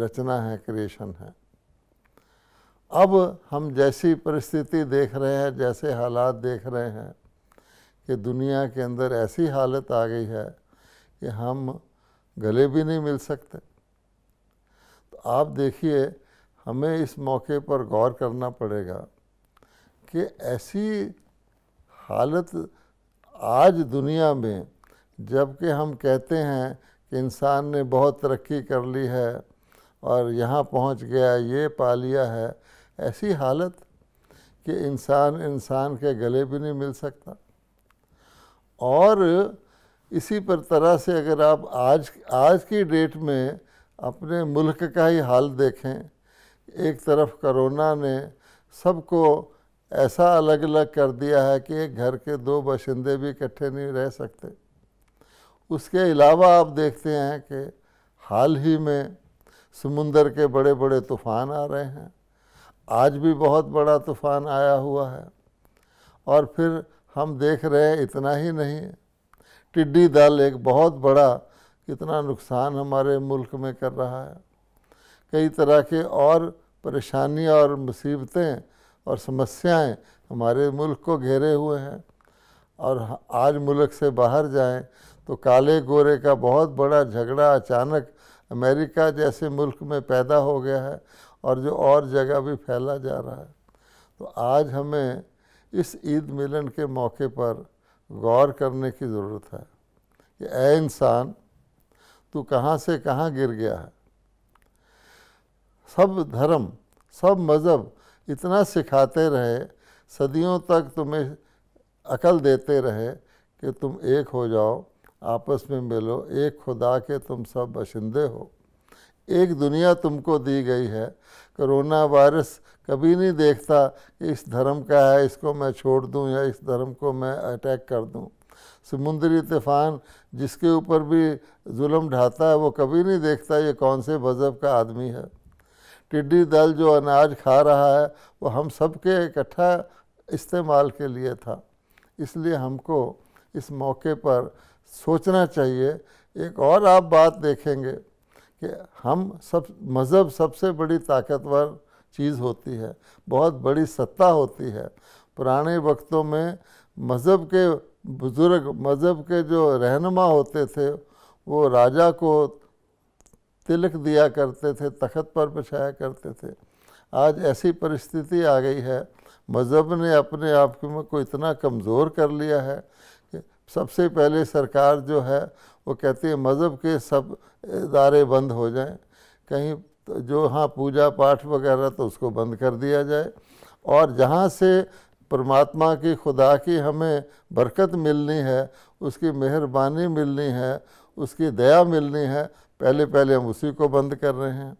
रचना है क्रिएशन है अब हम जैसी परिस्थिति देख रहे हैं जैसे हालात देख रहे हैं कि दुनिया के अंदर ऐसी हालत आ गई है कि हम गले भी नहीं मिल सकते तो आप देखिए हमें इस मौके पर गौर करना पड़ेगा कि ऐसी हालत आज दुनिया में जबकि हम कहते हैं कि इंसान ने बहुत तरक्की कर ली है और यहाँ पहुँच गया ये पा लिया है ऐसी हालत कि इंसान इंसान के गले भी नहीं मिल सकता और इसी पर तरह से अगर आप आज आज की डेट में अपने मुल्क का ही हाल देखें एक तरफ करोना ने सबको ऐसा अलग अलग कर दिया है कि घर के दो बशिंदे भी इकट्ठे नहीं रह सकते उसके अलावा आप देखते हैं कि हाल ही में समुंदर के बड़े बड़े तूफ़ान आ रहे हैं आज भी बहुत बड़ा तूफ़ान आया हुआ है और फिर हम देख रहे हैं इतना ही नहीं है टिड्डी दल एक बहुत बड़ा कितना नुकसान हमारे मुल्क में कर रहा है कई तरह के और परेशानी और मुसीबतें और समस्याएं हमारे मुल्क को घेरे हुए हैं और आज मुल्क से बाहर जाएं तो काले गोरे का बहुत बड़ा झगड़ा अचानक अमेरिका जैसे मुल्क में पैदा हो गया है और जो और जगह भी फैला जा रहा है तो आज हमें इस ईद मिलन के मौके पर गौर करने की ज़रूरत है कि ए इंसान तू कहाँ से कहाँ गिर गया है सब धर्म सब मज़हब इतना सिखाते रहे सदियों तक तुम्हें अकल देते रहे कि तुम एक हो जाओ आपस में मिलो एक खुदा के तुम सब बशिंदे हो एक दुनिया तुमको दी गई है कोरोना वायरस कभी नहीं देखता कि इस धर्म का है इसको मैं छोड़ दूं या इस धर्म को मैं अटैक कर दूं समुद्री तूफान जिसके ऊपर भी जुल्म ढाता है वो कभी नहीं देखता ये कौन से मज़हब का आदमी है टिड्डी दल जो अनाज खा रहा है वो हम सब के इकट्ठा इस्तेमाल के लिए था इसलिए हमको इस मौके पर सोचना चाहिए एक और आप बात देखेंगे कि हम सब मज़हब सबसे बड़ी ताकतवर चीज़ होती है बहुत बड़ी सत्ता होती है पुराने वक्तों में मज़हब के बुज़ुर्ग मज़हब के जो रहनुमा होते थे वो राजा को तिलक दिया करते थे तखत पर बिछाया करते थे आज ऐसी परिस्थिति आ गई है मज़हब ने अपने आप को इतना कमज़ोर कर लिया है कि सबसे पहले सरकार जो है वो कहती है मज़हब के सब इदारे बंद हो जाएं कहीं तो जो हाँ पूजा पाठ वगैरह तो उसको बंद कर दिया जाए और जहाँ से परमात्मा की खुदा की हमें बरकत मिलनी है उसकी मेहरबानी मिलनी है उसकी दया मिलनी है पहले पहले हम उसी को बंद कर रहे हैं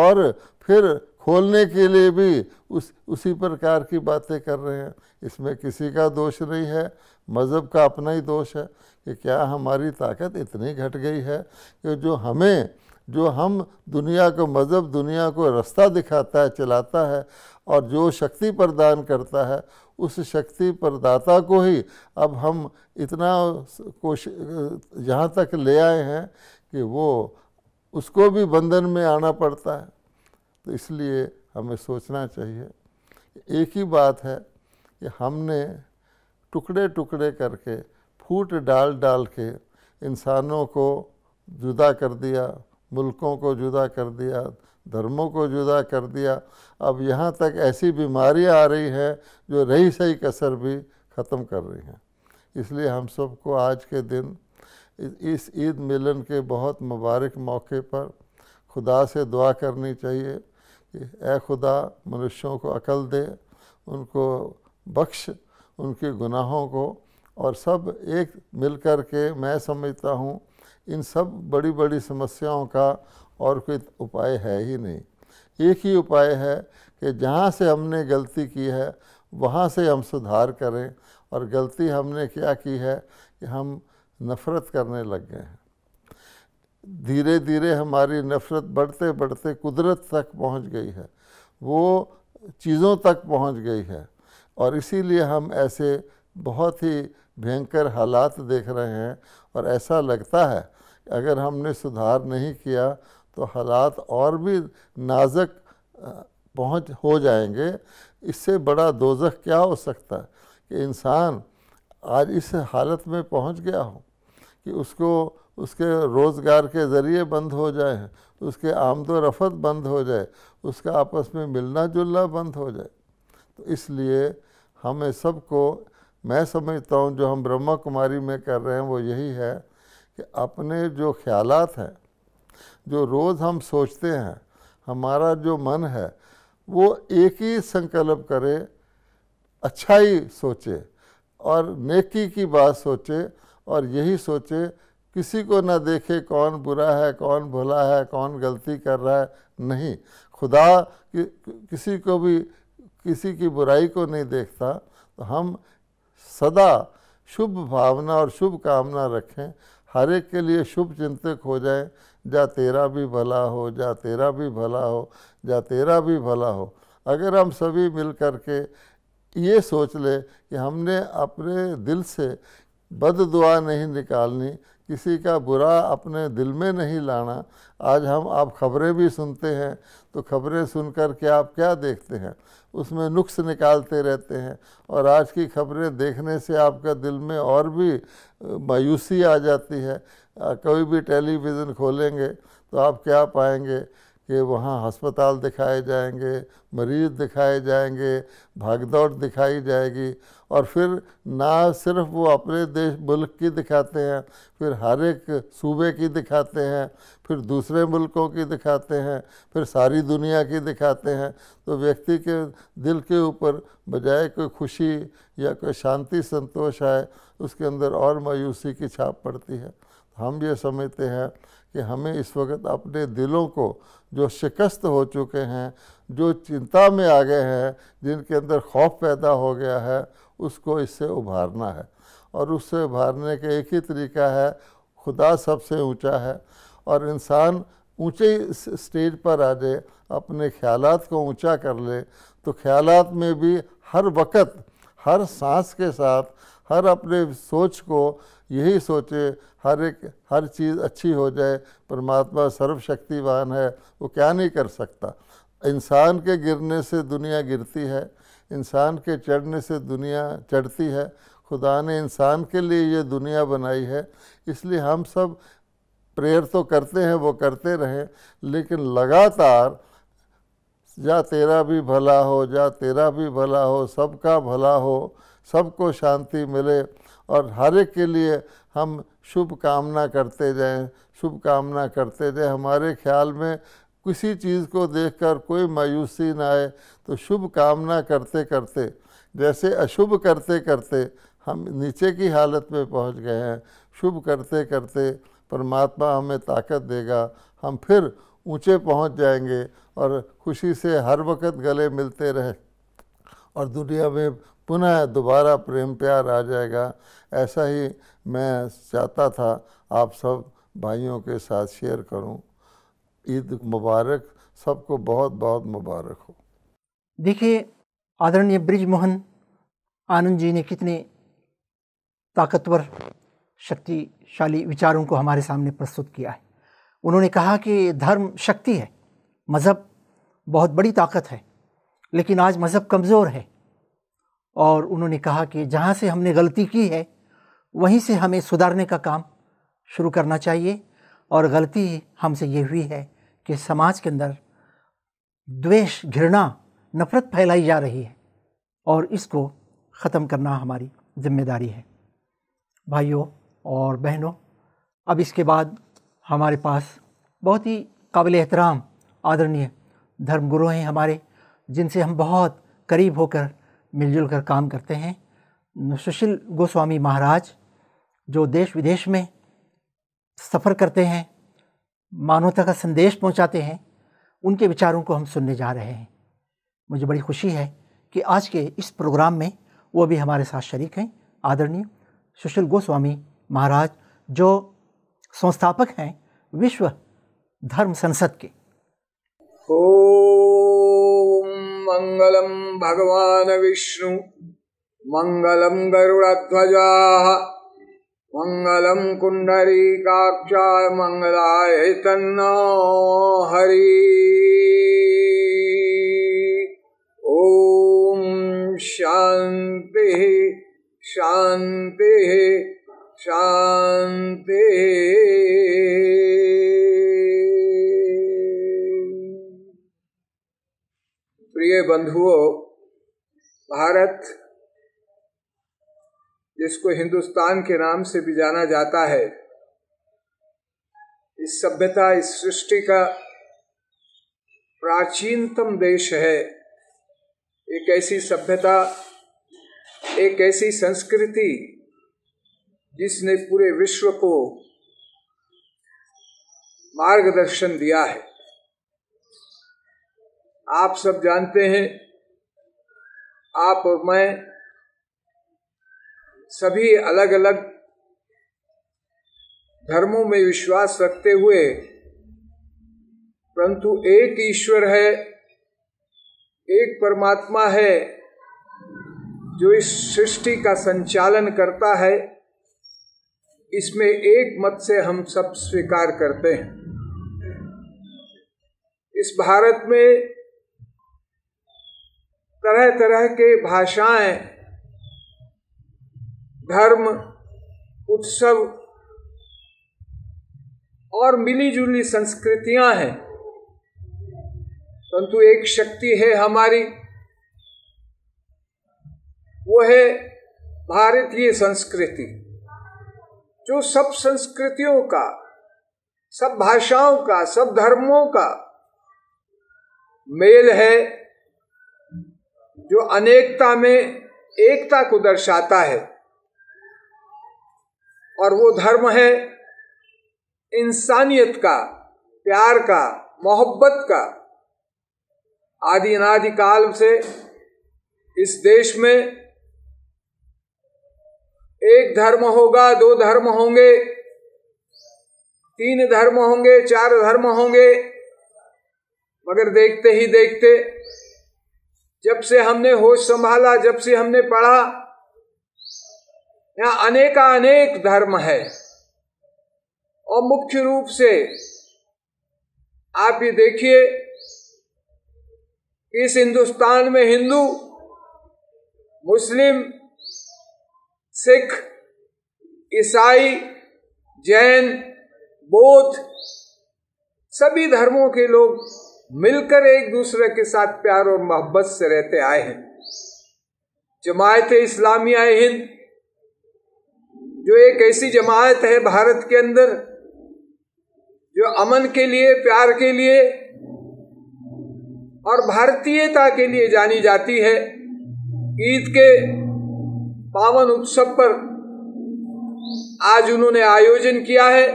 और फिर खोलने के लिए भी उस उसी प्रकार की बातें कर रहे हैं इसमें किसी का दोष नहीं है मज़हब का अपना ही दोष है कि क्या हमारी ताकत इतनी घट गई है कि जो हमें जो हम दुनिया को मज़हब दुनिया को रास्ता दिखाता है चलाता है और जो शक्ति प्रदान करता है उस शक्ति प्रदाता को ही अब हम इतना कोश यहाँ तक ले आए हैं कि वो उसको भी बंधन में आना पड़ता है तो इसलिए हमें सोचना चाहिए एक ही बात है कि हमने टुकड़े टुकड़े करके फूट डाल डाल के इंसानों को जुदा कर दिया मुल्कों को जुदा कर दिया धर्मों को जुदा कर दिया अब यहाँ तक ऐसी बीमारियाँ आ रही हैं जो रही सही कसर भी ख़त्म कर रही हैं इसलिए हम सबको आज के दिन इस ईद मिलन के बहुत मुबारक मौके पर खुदा से दुआ करनी चाहिए कि ए खुदा मनुष्यों को अकल दे उनको बख्श उनके गुनाहों को और सब एक मिलकर के मैं समझता हूँ इन सब बड़ी बड़ी समस्याओं का और कोई उपाय है ही नहीं एक ही उपाय है कि जहाँ से हमने गलती की है वहाँ से हम सुधार करें और गलती हमने क्या की है कि हम नफ़रत करने लग गए हैं धीरे धीरे हमारी नफ़रत बढ़ते बढ़ते कुदरत तक पहुँच गई है वो चीज़ों तक पहुँच गई है और इसीलिए हम ऐसे बहुत ही भयंकर हालात देख रहे हैं और ऐसा लगता है अगर हमने सुधार नहीं किया तो हालात और भी नाज़क पहुंच हो जाएंगे इससे बड़ा दोजख क्या हो सकता है कि इंसान आज इस हालत में पहुंच गया हो कि उसको उसके रोज़गार के ज़रिए बंद हो जाए उसके आमदो रफत बंद हो जाए उसका आपस में मिलना जुलना बंद हो जाए तो इसलिए हमें सबको मैं समझता हूँ जो हम ब्रह्मा कुमारी में कर रहे हैं वो यही है कि अपने जो ख्यालात हैं जो रोज़ हम सोचते हैं हमारा जो मन है वो एक ही संकल्प करे अच्छाई सोचे और नेकी की बात सोचे और यही सोचे किसी को ना देखे कौन बुरा है कौन भला है कौन गलती कर रहा है नहीं खुदा कि, किसी को भी किसी की बुराई को नहीं देखता तो हम सदा शुभ भावना और शुभ कामना रखें हर एक के लिए शुभ चिंतक हो जाए जा तेरा भी भला हो जा तेरा भी भला हो जा तेरा भी भला हो अगर हम सभी मिल कर के ये सोच ले कि हमने अपने दिल से बद दुआ नहीं निकालनी किसी का बुरा अपने दिल में नहीं लाना आज हम आप खबरें भी सुनते हैं तो खबरें सुन कर के आप क्या देखते हैं उसमें नुक्स निकालते रहते हैं और आज की खबरें देखने से आपका दिल में और भी मायूसी आ जाती है कभी भी टेलीविज़न खोलेंगे तो आप क्या पाएंगे कि वहाँ हस्पताल दिखाए जाएंगे मरीज़ दिखाए जाएंगे भागदौड़ दिखाई जाएगी और फिर ना सिर्फ वो अपने देश मुल्क की दिखाते हैं फिर हर एक सूबे की दिखाते हैं फिर दूसरे मुल्कों की दिखाते हैं फिर सारी दुनिया की दिखाते हैं तो व्यक्ति के दिल के ऊपर बजाय कोई खुशी या कोई शांति संतोष आए उसके अंदर और मायूसी की छाप पड़ती है हम ये समझते हैं कि हमें इस वक्त अपने दिलों को जो शिकस्त हो चुके हैं जो चिंता में आ गए हैं जिनके अंदर खौफ पैदा हो गया है उसको इससे उभारना है और उससे उभारने का एक ही तरीका है खुदा सबसे ऊंचा है और इंसान ऊंचे स्टेज पर आ जाए अपने ख्याल को ऊंचा कर ले तो ख्याल में भी हर वक्त हर सांस के साथ हर अपने सोच को यही सोचे हर एक हर चीज़ अच्छी हो जाए परमात्मा सर्वशक्तिवान है वो क्या नहीं कर सकता इंसान के गिरने से दुनिया गिरती है इंसान के चढ़ने से दुनिया चढ़ती है खुदा ने इंसान के लिए ये दुनिया बनाई है इसलिए हम सब प्रेयर तो करते हैं वो करते रहें लेकिन लगातार या तेरा भी भला हो या तेरा भी भला हो सबका भला हो सबको शांति मिले और हर एक के लिए हम शुभ कामना करते रहें शुभ कामना करते रहें हमारे ख्याल में किसी चीज़ को देखकर कोई मायूसी ना आए तो शुभ कामना करते करते जैसे अशुभ करते करते हम नीचे की हालत में पहुंच गए हैं शुभ करते करते परमात्मा हमें ताकत देगा हम फिर ऊंचे पहुंच जाएंगे और खुशी से हर वक्त गले मिलते रहें और दुनिया में पुनः दोबारा प्रेम प्यार आ जाएगा ऐसा ही मैं चाहता था आप सब भाइयों के साथ शेयर करूं ईद मुबारक सबको बहुत बहुत मुबारक हो देखिए आदरणीय ब्रिजमोहन आनंद जी ने कितने ताकतवर शक्तिशाली विचारों को हमारे सामने प्रस्तुत किया है उन्होंने कहा कि धर्म शक्ति है मज़हब बहुत बड़ी ताकत है लेकिन आज मज़हब कमज़ोर है और उन्होंने कहा कि जहाँ से हमने गलती की है वहीं से हमें सुधारने का काम शुरू करना चाहिए और गलती हमसे ये हुई है कि समाज के अंदर द्वेष घृणा नफ़रत फैलाई जा रही है और इसको ख़त्म करना हमारी जिम्मेदारी है भाइयों और बहनों अब इसके बाद हमारे पास बहुत ही काबिल एहतराम आदरणीय धर्मगुरु हैं हमारे जिनसे हम बहुत करीब होकर मिलजुल कर काम करते हैं सुशील गोस्वामी महाराज जो देश विदेश में सफ़र करते हैं मानवता का संदेश पहुंचाते हैं उनके विचारों को हम सुनने जा रहे हैं मुझे बड़ी खुशी है कि आज के इस प्रोग्राम में वो भी हमारे साथ शरीक हैं आदरणीय सुशील गोस्वामी महाराज जो संस्थापक हैं विश्व धर्म संसद के ओ मङ्गलं भगवान् विष्णु मङ्गलं गरुडध्वजाः मङ्गलं कुण्डरीकाक्षाय मङ्गलाय तन्नो हरि ॐ शान्तिः शान्तिः शान्तिः प्रिय बंधुओं भारत जिसको हिंदुस्तान के नाम से भी जाना जाता है इस सभ्यता इस सृष्टि का प्राचीनतम देश है एक ऐसी सभ्यता एक ऐसी संस्कृति जिसने पूरे विश्व को मार्गदर्शन दिया है आप सब जानते हैं आप और मैं सभी अलग अलग धर्मों में विश्वास रखते हुए परंतु एक ईश्वर है एक परमात्मा है जो इस सृष्टि का संचालन करता है इसमें एक मत से हम सब स्वीकार करते हैं इस भारत में तरह तरह के भाषाएं धर्म उत्सव और मिली जुली संस्कृतियां हैं परंतु एक शक्ति है हमारी वो है भारतीय संस्कृति जो सब संस्कृतियों का सब भाषाओं का सब धर्मों का मेल है जो अनेकता में एकता को दर्शाता है और वो धर्म है इंसानियत का प्यार का मोहब्बत का आदि अनादि काल से इस देश में एक धर्म होगा दो धर्म होंगे तीन धर्म होंगे चार धर्म होंगे मगर देखते ही देखते जब से हमने होश संभाला जब से हमने पढ़ा यहां अनेक अनेक धर्म है और मुख्य रूप से आप ये देखिए इस हिंदुस्तान में हिंदू मुस्लिम सिख ईसाई जैन बौद्ध सभी धर्मों के लोग मिलकर एक दूसरे के साथ प्यार और मोहब्बत से रहते आए हैं जमायत इस्लामी आए हिंद जो एक ऐसी जमायत है भारत के अंदर जो अमन के लिए प्यार के लिए और भारतीयता के लिए जानी जाती है ईद के पावन उत्सव पर आज उन्होंने आयोजन किया है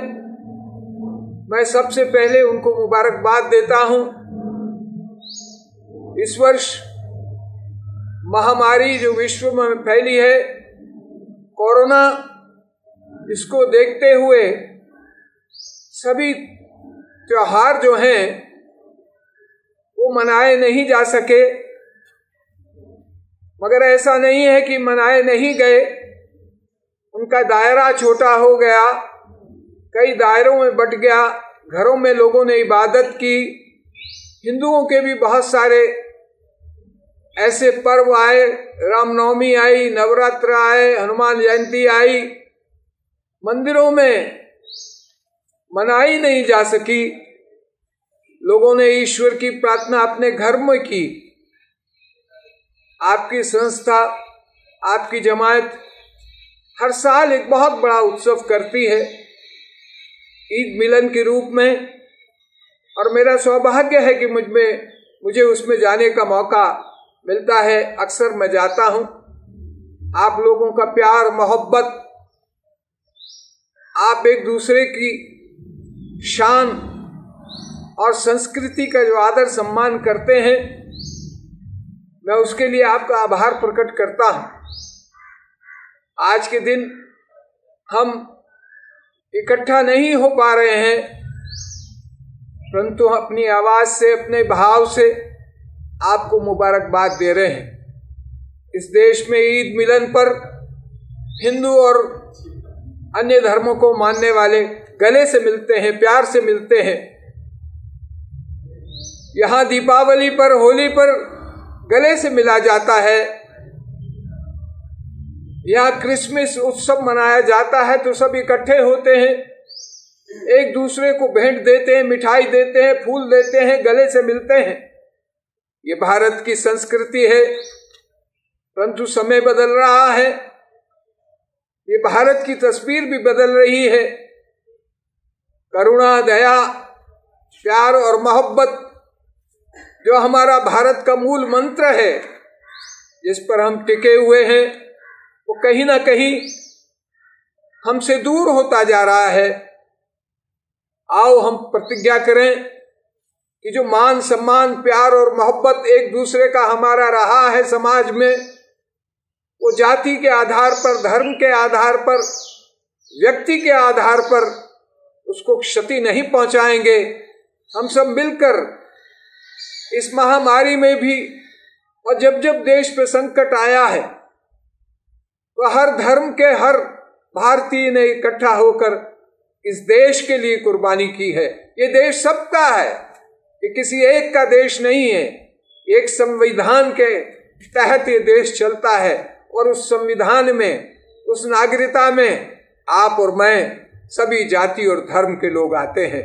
मैं सबसे पहले उनको मुबारकबाद देता हूं इस वर्ष महामारी जो विश्व में फैली है कोरोना इसको देखते हुए सभी त्योहार जो हैं वो मनाए नहीं जा सके मगर ऐसा नहीं है कि मनाए नहीं गए उनका दायरा छोटा हो गया कई दायरों में बट गया घरों में लोगों ने इबादत की हिंदुओं के भी बहुत सारे ऐसे पर्व आए रामनवमी आई नवरात्र आए हनुमान जयंती आई मंदिरों में मनाई नहीं जा सकी लोगों ने ईश्वर की प्रार्थना अपने घर में की आपकी संस्था आपकी जमात हर साल एक बहुत बड़ा उत्सव करती है ईद मिलन के रूप में और मेरा सौभाग्य है कि मुझ में मुझे उसमें जाने का मौका मिलता है अक्सर मैं जाता हूं आप लोगों का प्यार मोहब्बत आप एक दूसरे की शान और संस्कृति का जो आदर सम्मान करते हैं मैं उसके लिए आपका आभार प्रकट करता हूं आज के दिन हम इकट्ठा नहीं हो पा रहे हैं परंतु अपनी आवाज से अपने भाव से आपको मुबारकबाद दे रहे हैं इस देश में ईद मिलन पर हिंदू और अन्य धर्मों को मानने वाले गले से मिलते हैं प्यार से मिलते हैं यहाँ दीपावली पर होली पर गले से मिला जाता है यहाँ क्रिसमस उत्सव मनाया जाता है तो सब इकट्ठे होते हैं एक दूसरे को भेंट देते हैं मिठाई देते हैं फूल देते हैं गले से मिलते हैं ये भारत की संस्कृति है परंतु समय बदल रहा है ये भारत की तस्वीर भी बदल रही है करुणा दया प्यार और मोहब्बत जो हमारा भारत का मूल मंत्र है जिस पर हम टिके हुए हैं वो कहीं ना कहीं हमसे दूर होता जा रहा है आओ हम प्रतिज्ञा करें कि जो मान सम्मान प्यार और मोहब्बत एक दूसरे का हमारा रहा है समाज में वो जाति के आधार पर धर्म के आधार पर व्यक्ति के आधार पर उसको क्षति नहीं पहुंचाएंगे हम सब मिलकर इस महामारी में भी और जब जब देश पे संकट आया है तो हर धर्म के हर भारतीय ने इकट्ठा होकर इस देश के लिए कुर्बानी की है ये देश सबका है ये किसी एक का देश नहीं है एक संविधान के तहत ये देश चलता है और उस संविधान में उस नागरिकता में आप और मैं सभी जाति और धर्म के लोग आते हैं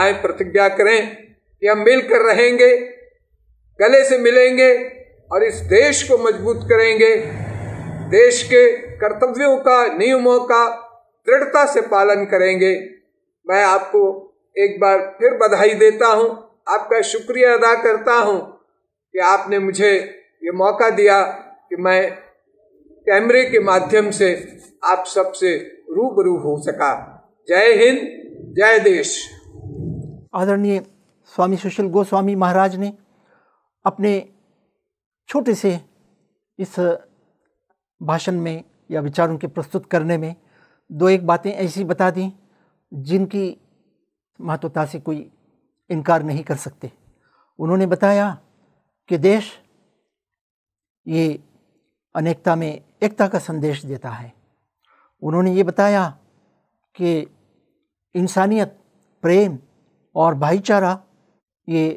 आए प्रतिज्ञा करें कि हम मिलकर रहेंगे गले से मिलेंगे और इस देश को मजबूत करेंगे देश के कर्तव्यों का नियमों का दृढ़ता से पालन करेंगे मैं आपको एक बार फिर बधाई देता हूं आपका शुक्रिया अदा करता हूँ कि आपने मुझे ये मौका दिया कि मैं कैमरे के माध्यम से आप सबसे रूबरू हो सका जय हिंद जय देश आदरणीय स्वामी सुशील गोस्वामी महाराज ने अपने छोटे से इस भाषण में या विचारों के प्रस्तुत करने में दो एक बातें ऐसी बता दी जिनकी महत्वता से कोई इनकार नहीं कर सकते उन्होंने बताया कि देश ये अनेकता में एकता का संदेश देता है उन्होंने ये बताया कि इंसानियत प्रेम और भाईचारा ये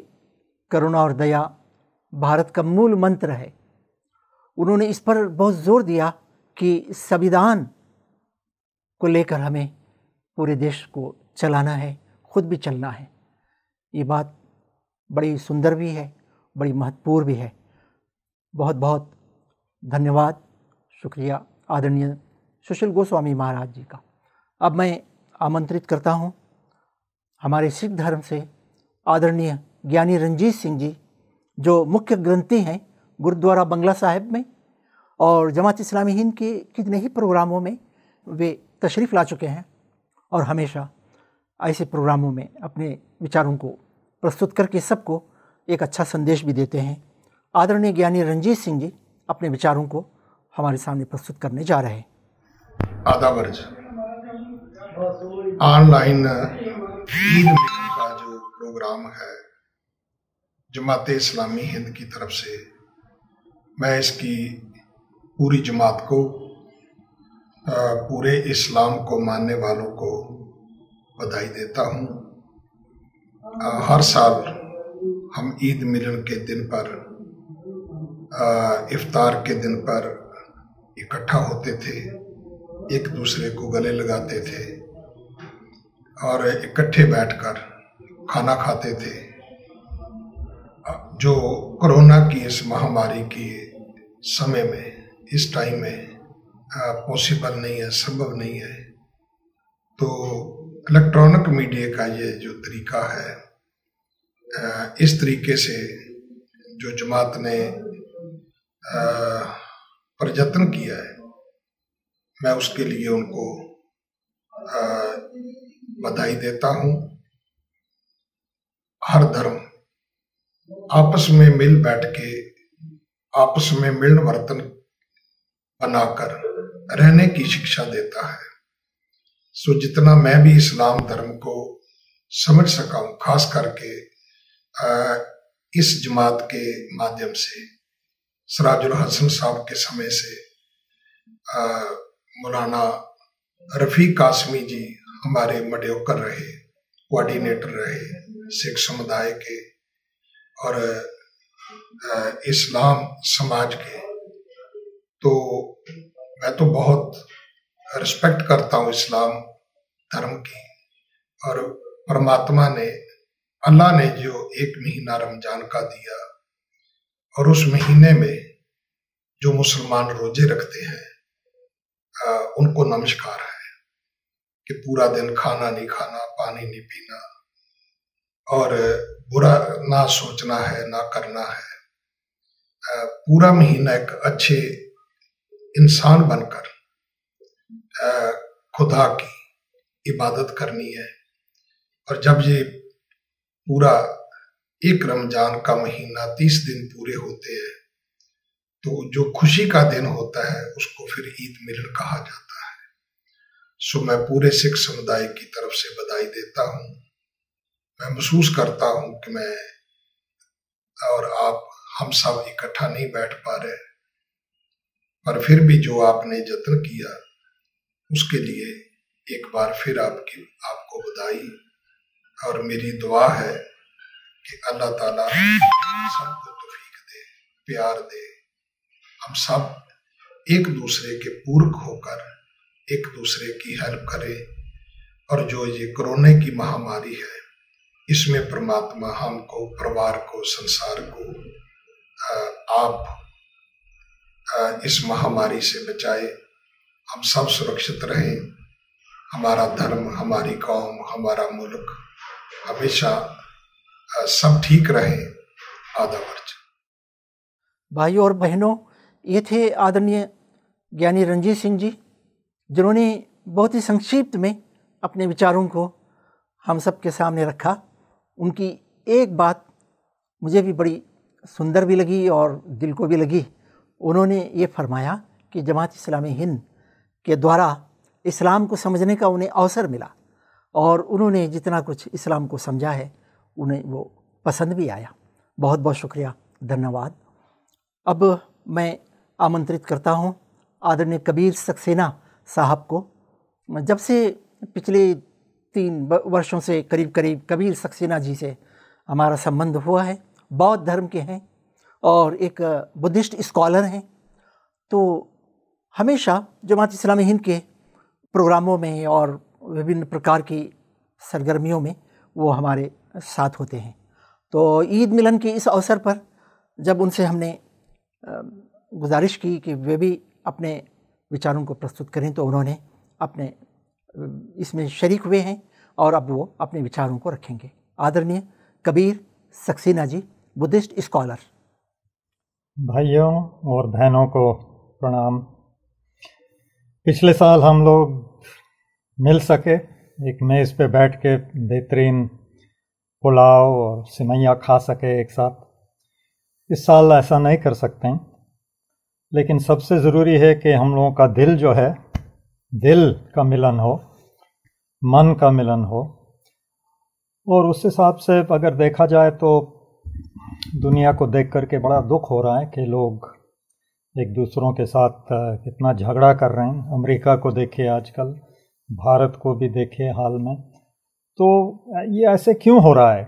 करुणा और दया भारत का मूल मंत्र है उन्होंने इस पर बहुत जोर दिया कि संविधान को लेकर हमें पूरे देश को चलाना है खुद भी चलना है ये बात बड़ी सुंदर भी है बड़ी महत्वपूर्ण भी है बहुत बहुत धन्यवाद शुक्रिया आदरणीय सुशील गोस्वामी महाराज जी का अब मैं आमंत्रित करता हूँ हमारे सिख धर्म से आदरणीय ज्ञानी रंजीत सिंह जी जो मुख्य ग्रंथी हैं गुरुद्वारा बंगला साहिब में और जमात इस्लामी हिंद के कितने ही प्रोग्रामों में वे तशरीफ़ ला चुके हैं और हमेशा ऐसे प्रोग्रामों में अपने विचारों को प्रस्तुत करके सबको एक अच्छा संदेश भी देते हैं आदरणीय ज्ञानी रंजीत सिंह जी अपने विचारों को हमारे सामने प्रस्तुत करने जा रहे हैं आधा ऑनलाइन का जो प्रोग्राम है जमात इस्लामी हिंद की तरफ से मैं इसकी पूरी जमात को पूरे इस्लाम को मानने वालों को बधाई देता हूँ हर साल हम ईद मिलन के दिन पर इफ्तार के दिन पर इकट्ठा होते थे एक दूसरे को गले लगाते थे और इकट्ठे बैठकर खाना खाते थे जो कोरोना की इस महामारी के समय में इस टाइम में पॉसिबल नहीं है संभव नहीं है तो इलेक्ट्रॉनिक मीडिया का ये जो तरीका है इस तरीके से जो जमात ने प्रयत्न किया है मैं उसके लिए उनको बधाई देता हूँ हर धर्म आपस में मिल बैठ के आपस में मिलन वर्तन बनाकर रहने की शिक्षा देता है सो जितना मैं भी इस्लाम धर्म को समझ सका हूँ खास करके इस जमात के माध्यम से सराजुल हसन साहब के समय से मौलाना रफ़ी कासमी जी हमारे मडयोकर रहे कोऑर्डिनेटर रहे सिख समुदाय के और इस्लाम समाज के तो मैं तो बहुत रिस्पेक्ट करता हूँ इस्लाम धर्म की और परमात्मा ने अल्लाह ने जो एक महीना रमजान का दिया और उस महीने में जो मुसलमान रोजे रखते हैं उनको नमस्कार है कि पूरा दिन खाना नहीं खाना पानी नहीं पीना और बुरा ना सोचना है ना करना है पूरा महीना एक अच्छे इंसान बनकर खुदा की इबादत करनी है और जब ये पूरा एक रमजान का महीना तीस दिन पूरे होते हैं तो जो खुशी का दिन होता है उसको फिर ईद मिलन कहा जाता है सो मैं पूरे सिख समुदाय की तरफ से बधाई देता हूँ मैं महसूस करता हूँ कि मैं और आप हम सब इकट्ठा नहीं बैठ पा रहे पर फिर भी जो आपने जतन किया उसके लिए एक बार फिर आपकी आपको बधाई और मेरी दुआ है कि अल्लाह ताला सबको तफीक दे प्यार दे हम सब एक दूसरे के पूर्ख होकर एक दूसरे की हेल्प करें और जो ये कोरोना की महामारी है इसमें परमात्मा हमको परिवार को संसार को आप इस महामारी से बचाए हम सब सुरक्षित रहें हमारा धर्म हमारी कौम हमारा मुल्क हमेशा सब ठीक रहे आदावर्ज भाइयों और बहनों ये थे आदरणीय ज्ञानी रंजीत सिंह जी जिन्होंने बहुत ही संक्षिप्त में अपने विचारों को हम सब के सामने रखा उनकी एक बात मुझे भी बड़ी सुंदर भी लगी और दिल को भी लगी उन्होंने ये फरमाया कि जमात इस्लामी हिंद के द्वारा इस्लाम को समझने का उन्हें अवसर मिला और उन्होंने जितना कुछ इस्लाम को समझा है उन्हें वो पसंद भी आया बहुत बहुत शुक्रिया धन्यवाद अब मैं आमंत्रित करता हूँ आदरणीय कबीर सक्सेना साहब को जब से पिछले तीन वर्षों से करीब करीब कबीर सक्सेना जी से हमारा संबंध हुआ है बौद्ध धर्म के हैं और एक बुद्धिस्ट स्कॉलर हैं तो हमेशा जमात इस्लामी हिंद के प्रोग्रामों में और विभिन्न प्रकार की सरगर्मियों में वो हमारे साथ होते हैं तो ईद मिलन के इस अवसर पर जब उनसे हमने गुजारिश की कि वे भी अपने विचारों को प्रस्तुत करें तो उन्होंने अपने इसमें शरीक हुए हैं और अब वो अपने विचारों को रखेंगे आदरणीय कबीर सक्सेना जी बुद्धिस्ट स्कॉलर भाइयों और बहनों को प्रणाम पिछले साल हम लोग मिल सके एक मेज़ पे बैठ के बेहतरीन पुलाव और सिमैया खा सके एक साथ इस साल ऐसा नहीं कर सकते हैं लेकिन सबसे ज़रूरी है कि हम लोगों का दिल जो है दिल का मिलन हो मन का मिलन हो और उस हिसाब से अगर देखा जाए तो दुनिया को देख करके बड़ा दुख हो रहा है कि लोग एक दूसरों के साथ कितना झगड़ा कर रहे हैं अमेरिका को देखे आजकल भारत को भी देखे हाल में तो ये ऐसे क्यों हो रहा है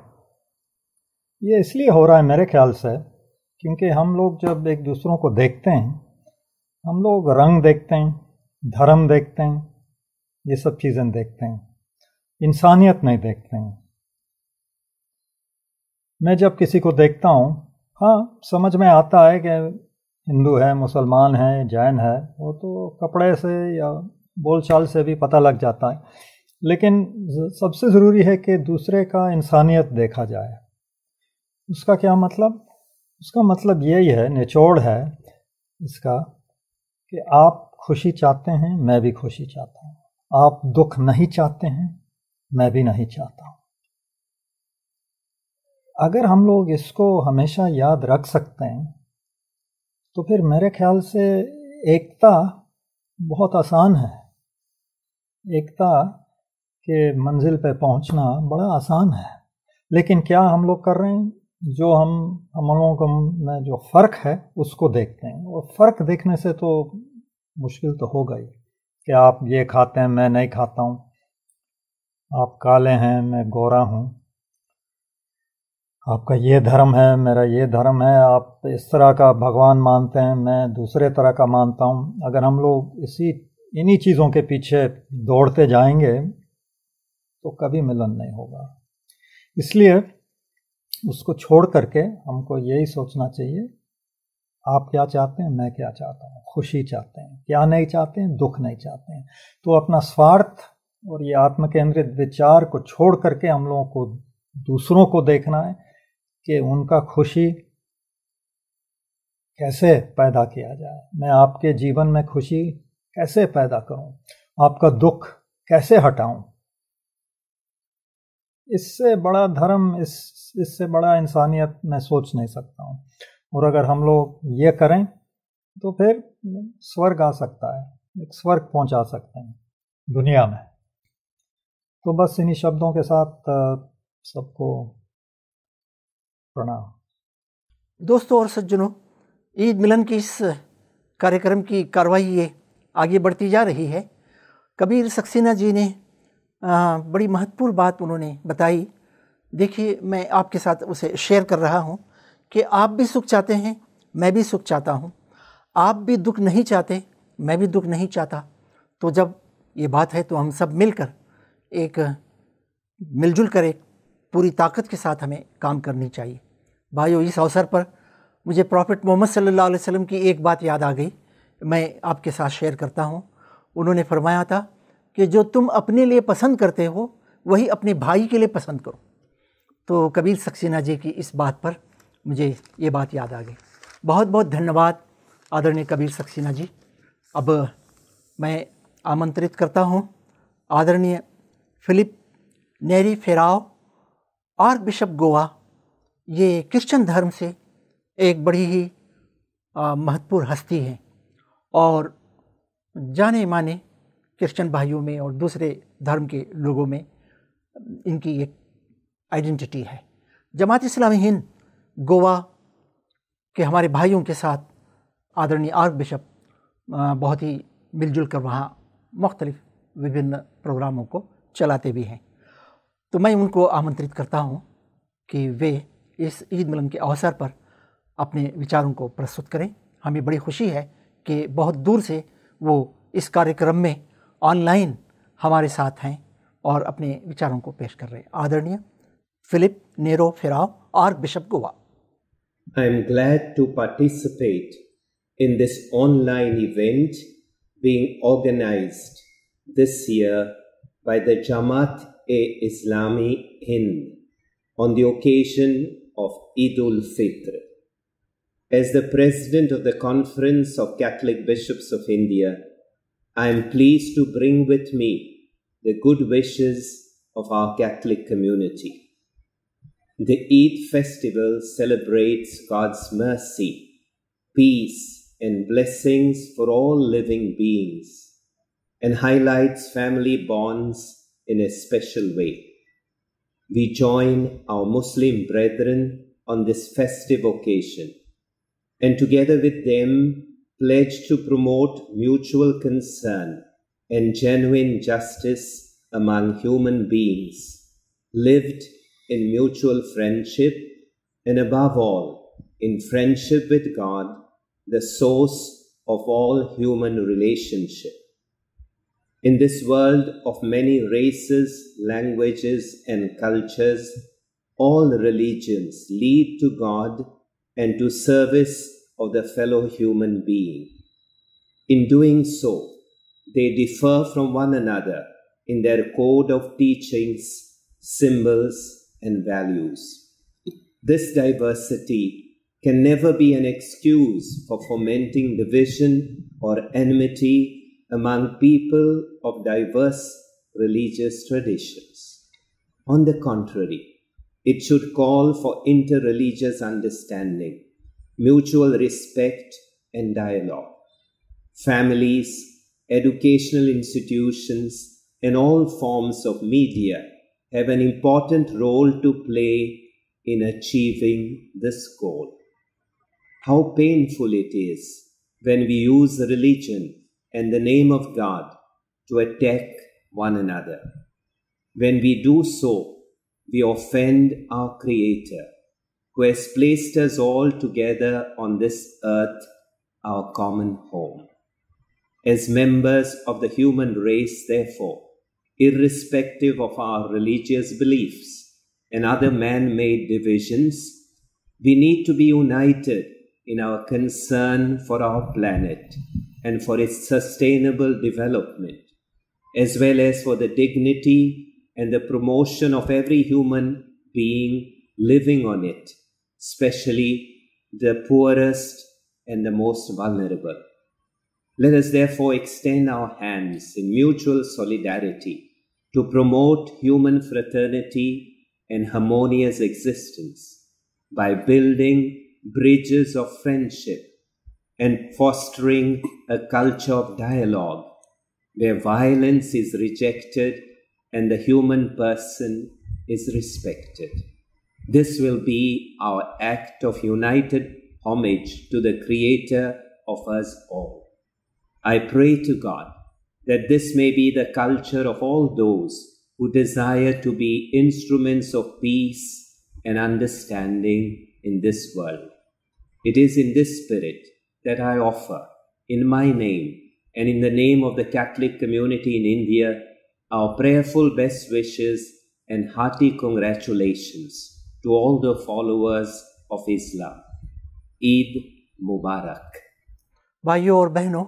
ये इसलिए हो रहा है मेरे ख्याल से क्योंकि हम लोग जब एक दूसरों को देखते हैं हम लोग रंग देखते हैं धर्म देखते हैं ये सब चीज़ें देखते हैं इंसानियत नहीं देखते हैं मैं जब किसी को देखता हूँ हाँ समझ में आता है कि हिंदू है मुसलमान है जैन है वो तो कपड़े से या बोलचाल से भी पता लग जाता है लेकिन सबसे ज़रूरी है कि दूसरे का इंसानियत देखा जाए उसका क्या मतलब उसका मतलब यही है निचोड़ है इसका कि आप खुशी चाहते हैं मैं भी खुशी चाहता हूँ आप दुख नहीं चाहते हैं मैं भी नहीं चाहता हूँ अगर हम लोग इसको हमेशा याद रख सकते हैं तो फिर मेरे ख्याल से एकता बहुत आसान है एकता के मंजिल पे पहुंचना बड़ा आसान है लेकिन क्या हम लोग कर रहे हैं जो हम हम लोगों को में जो फ़र्क है उसको देखते हैं और फ़र्क देखने से तो मुश्किल तो होगा ही कि आप ये खाते हैं मैं नहीं खाता हूँ आप काले हैं मैं गोरा हूँ आपका ये धर्म है मेरा ये धर्म है आप इस तरह का भगवान मानते हैं मैं दूसरे तरह का मानता हूँ अगर हम लोग इसी इन्हीं चीज़ों के पीछे दौड़ते जाएंगे तो कभी मिलन नहीं होगा इसलिए उसको छोड़ करके हमको यही सोचना चाहिए आप क्या चाहते हैं मैं क्या चाहता हूँ खुशी चाहते हैं क्या नहीं चाहते हैं दुख नहीं चाहते हैं तो अपना स्वार्थ और ये आत्म केंद्रित विचार को छोड़ करके हम लोगों को दूसरों को देखना है कि उनका खुशी कैसे पैदा किया जाए मैं आपके जीवन में खुशी कैसे पैदा करूं आपका दुख कैसे हटाऊं इससे बड़ा धर्म इस इससे बड़ा इंसानियत मैं सोच नहीं सकता हूं और अगर हम लोग ये करें तो फिर स्वर्ग आ सकता है एक स्वर्ग पहुंचा सकते हैं दुनिया में तो बस इन्हीं शब्दों के साथ सबको प्रणाम दोस्तों और सज्जनों ईद मिलन की इस कार्यक्रम की कार्रवाई ये आगे बढ़ती जा रही है कबीर सक्सेना जी ने आ, बड़ी महत्वपूर्ण बात उन्होंने बताई देखिए मैं आपके साथ उसे शेयर कर रहा हूँ कि आप भी सुख चाहते हैं मैं भी सुख चाहता हूँ आप भी दुख नहीं चाहते मैं भी दुख नहीं चाहता तो जब ये बात है तो हम सब मिलकर एक मिलजुल कर एक पूरी ताकत के साथ हमें काम करनी चाहिए भाइयों इस अवसर पर मुझे प्रॉफिट मोहम्मद सल्लल्लाहु अलैहि वसल्लम की एक बात याद आ गई मैं आपके साथ शेयर करता हूँ उन्होंने फरमाया था कि जो तुम अपने लिए पसंद करते हो वही अपने भाई के लिए पसंद करो तो कबीर सक्सेना जी की इस बात पर मुझे ये बात याद आ गई बहुत बहुत धन्यवाद आदरणीय कबीर सक्सेना जी अब मैं आमंत्रित करता हूँ आदरणीय फिलिप नेरी फेराव आर्क बिशप गोवा ये क्रिश्चन धर्म से एक बड़ी ही महत्वपूर्ण हस्ती हैं और जाने माने क्रिश्चन भाइयों में और दूसरे धर्म के लोगों में इनकी एक आइडेंटिटी है जमात इस्लामी हिंद गोवा के हमारे भाइयों के साथ आदरणीय आर्क बिशप बहुत ही मिलजुल कर वहाँ मुख्तलिफ़ विभिन्न प्रोग्रामों को चलाते भी हैं तो मैं उनको आमंत्रित करता हूँ कि वे इस ईद मिलन के अवसर पर अपने विचारों को प्रस्तुत करें हमें बड़ी खुशी है कि बहुत दूर से वो इस कार्यक्रम में ऑनलाइन हमारे साथ हैं और अपने विचारों को पेश कर रहे हैं आदरणीय फिलिप नेरो फेराव और bishop Goa I am glad to participate in this online event being organize this year by the Jamaat Islami Hind on the occasion of Eid ul Fitr. As the president of the Conference of Catholic Bishops of India, I am pleased to bring with me the good wishes of our Catholic community. The Eid festival celebrates God's mercy, peace, and blessings for all living beings and highlights family bonds in a special way. We join our Muslim brethren on this festive occasion and together with them pledge to promote mutual concern and genuine justice among human beings, lived in mutual friendship and above all, in friendship with God, the source of all human relationship. In this world of many races, languages, and cultures, all religions lead to God and to service of the fellow human being. In doing so, they differ from one another in their code of teachings, symbols, and values. This diversity can never be an excuse for fomenting division or enmity among people of diverse religious traditions. On the contrary, it should call for interreligious understanding, mutual respect, and dialogue. Families, educational institutions, and all forms of media have an important role to play in achieving this goal. How painful it is when we use religion and the name of God to attack one another. When we do so, we offend our Creator, who has placed us all together on this earth, our common home. As members of the human race, therefore, irrespective of our religious beliefs and other man made divisions, we need to be united in our concern for our planet and for its sustainable development, as well as for the dignity and the promotion of every human being living on it, especially the poorest and the most vulnerable. Let us therefore extend our hands in mutual solidarity to promote human fraternity and harmonious existence by building bridges of friendship and fostering a culture of dialogue where violence is rejected and the human person is respected. This will be our act of united homage to the Creator of us all. I pray to God that this may be the culture of all those who desire to be instruments of peace and understanding in this world. It is in this spirit that I offer in my name and in the name of the Catholic community in India, our prayerful best wishes and hearty congratulations to all the followers of Islam. Eid Mubarak. भाइयों और बहनों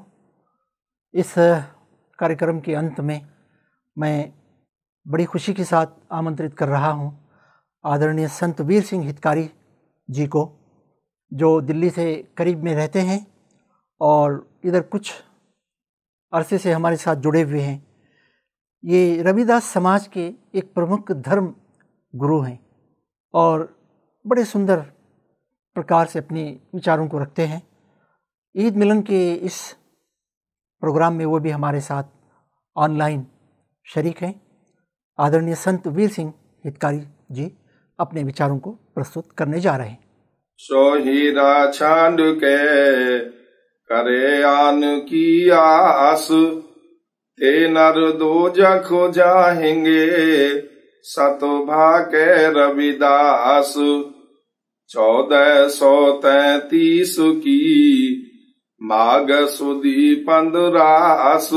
इस कार्यक्रम के अंत में मैं बड़ी खुशी के साथ आमंत्रित कर रहा हूं आदरणीय संत वीर सिंह हितकारी जी को जो दिल्ली से करीब में रहते हैं और इधर कुछ अरसे से हमारे साथ जुड़े हुए हैं ये रविदास समाज के एक प्रमुख धर्म गुरु हैं और बड़े सुंदर प्रकार से अपने विचारों को रखते हैं ईद मिलन के इस प्रोग्राम में वो भी हमारे साथ ऑनलाइन शरीक हैं आदरणीय संत वीर सिंह हितकारी जी अपने विचारों को प्रस्तुत करने जा रहे हैं ही छांड के करे आन की आस ते नर दो जख जाहेंगे भा के रविदास चौदह सौ तैतीस की माघ सुदी पंदरास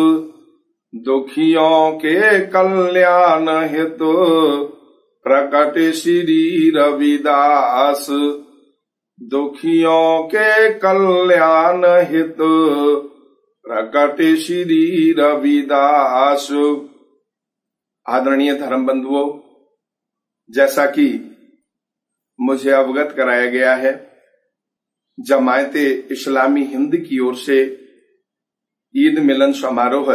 दुखियों के कल्याण हित प्रकट श्री रविदास दुखियों के कल्याण हित प्रकट श्री रविदास आदरणीय धर्म बंधुओं जैसा कि मुझे अवगत कराया गया है जमायत इस्लामी हिंद की ओर से ईद मिलन समारोह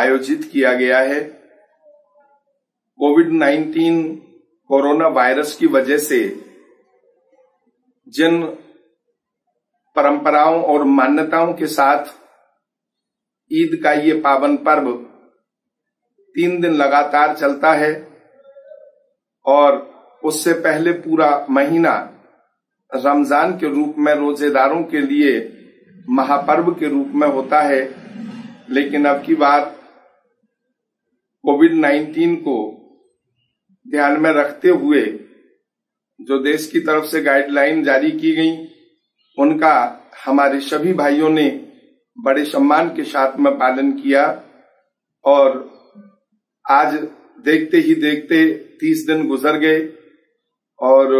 आयोजित किया गया है कोविड 19 कोरोना वायरस की वजह से जिन परंपराओं और मान्यताओं के साथ ईद का ये पावन पर्व तीन दिन लगातार चलता है और उससे पहले पूरा महीना रमजान के रूप में रोजेदारों के लिए महापर्व के रूप में होता है लेकिन अब की बात कोविड 19 को ध्यान में रखते हुए जो देश की तरफ से गाइडलाइन जारी की गई उनका हमारे सभी भाइयों ने बड़े सम्मान के साथ में पालन किया और आज देखते ही देखते तीस दिन गुजर गए और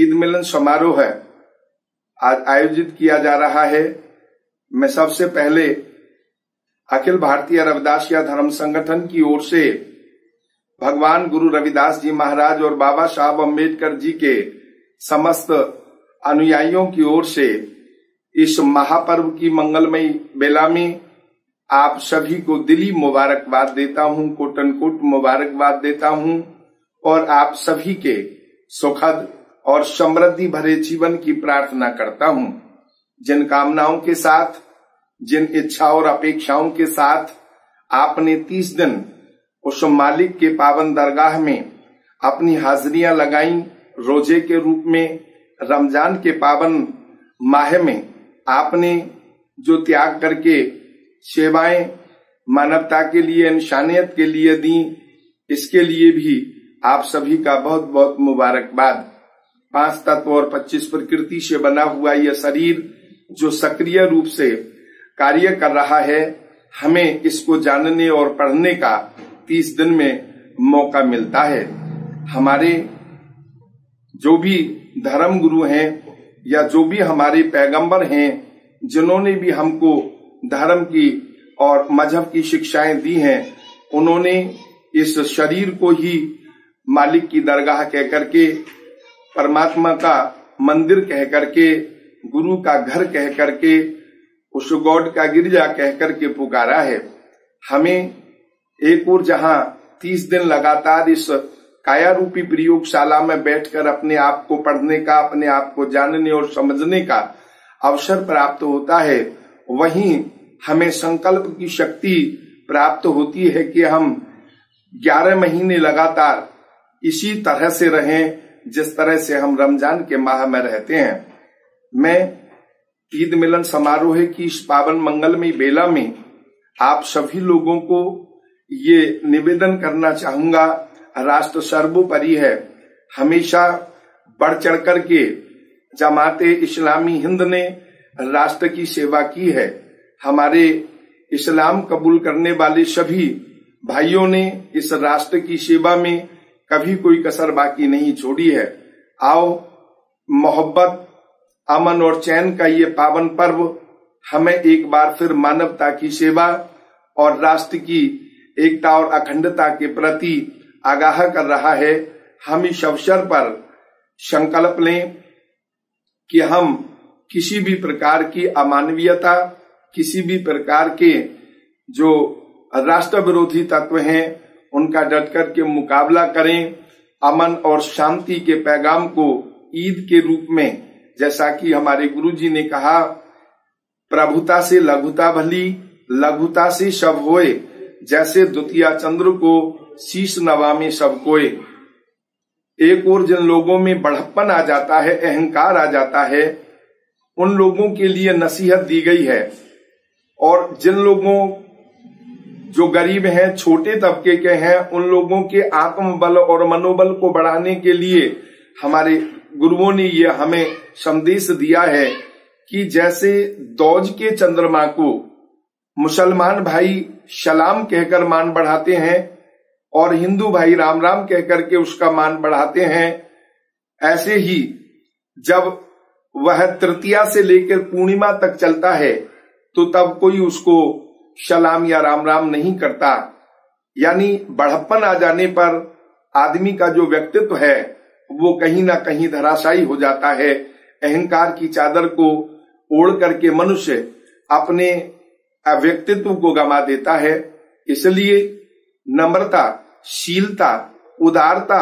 ईद मिलन समारोह है आज आयोजित किया जा रहा है मैं सबसे पहले अखिल भारतीय रविदास या धर्म संगठन की ओर से भगवान गुरु रविदास जी महाराज और बाबा साहब अम्बेडकर जी के समस्त अनुयायियों की ओर से इस महापर्व की मंगलमय बेला में आप सभी को दिली मुबारकबाद देता हूं कोटन कोट मुबारकबाद देता हूं और आप सभी के सुखद और समृद्धि भरे जीवन की प्रार्थना करता हूं जिन कामनाओं के साथ जिन इच्छाओं और अपेक्षाओं के साथ आपने तीस दिन उस मालिक के पावन दरगाह में अपनी हाजरियां लगाई रोजे के रूप में रमजान के पावन माह में आपने जो त्याग करके सेवाएं मानवता के लिए इंसानियत के लिए दी इसके लिए भी आप सभी का बहुत बहुत मुबारकबाद पांच तत्व और पच्चीस प्रकृति से बना हुआ यह शरीर जो सक्रिय रूप से कार्य कर रहा है हमें इसको जानने और पढ़ने का तीस दिन में मौका मिलता है हमारे जो भी धर्म गुरु हैं या जो भी हमारे पैगंबर हैं जिन्होंने भी हमको धर्म की और मजहब की शिक्षाएं दी हैं उन्होंने इस शरीर को ही मालिक की दरगाह कह करके परमात्मा का मंदिर कह करके गुरु का घर कह करके उस गॉड का गिरजा कह करके पुकारा है हमें एक और जहां तीस दिन लगातार इस रूपी प्रयोगशाला में बैठकर अपने आप को पढ़ने का अपने आप को जानने और समझने का अवसर प्राप्त होता है वहीं हमें संकल्प की शक्ति प्राप्त होती है कि हम 11 महीने लगातार इसी तरह से रहें जिस तरह से हम रमजान के माह में रहते हैं मैं ईद मिलन समारोह की इस पावन मंगलमय बेला में आप सभी लोगों को ये निवेदन करना चाहूंगा राष्ट्र तो सर्वोपरि है हमेशा बढ़ चढ़ कर के जमाते इस्लामी हिंद ने राष्ट्र की सेवा की है हमारे इस्लाम कबूल करने वाले सभी भाइयों ने इस राष्ट्र की सेवा में कभी कोई कसर बाकी नहीं छोड़ी है आओ मोहब्बत अमन और चैन का ये पावन पर्व हमें एक बार फिर मानवता की सेवा और राष्ट्र की एकता और अखंडता के प्रति आगाह कर रहा है हम इस अवसर पर संकल्प लें कि हम किसी भी प्रकार की अमानवीयता किसी भी प्रकार के जो राष्ट्र विरोधी तत्व हैं उनका डट कर के मुकाबला करें अमन और शांति के पैगाम को ईद के रूप में जैसा कि हमारे गुरु जी ने कहा प्रभुता से लघुता भली लघुता से शब होए जैसे द्वितीय चंद्र को शीश नवामी सब को एक और जिन लोगों में बढ़प्पन आ जाता है अहंकार आ जाता है उन लोगों के लिए नसीहत दी गई है और जिन लोगों जो गरीब हैं छोटे तबके के हैं उन लोगों के आत्मबल और मनोबल को बढ़ाने के लिए हमारे गुरुओं ने यह हमें संदेश दिया है कि जैसे दौज के चंद्रमा को मुसलमान भाई शलाम कहकर मान बढ़ाते हैं और हिंदू भाई राम राम कहकर के उसका मान बढ़ाते हैं ऐसे ही जब वह तृतीया से लेकर पूर्णिमा तक चलता है तो तब कोई उसको शलाम या राम राम नहीं करता यानी बढ़प्पन आ जाने पर आदमी का जो व्यक्तित्व है वो कहीं ना कहीं धराशायी हो जाता है अहंकार की चादर को ओढ़ करके मनुष्य अपने अव्यक्तित्व व्यक्तित्व को गमा देता है इसलिए नम्रता शीलता उदारता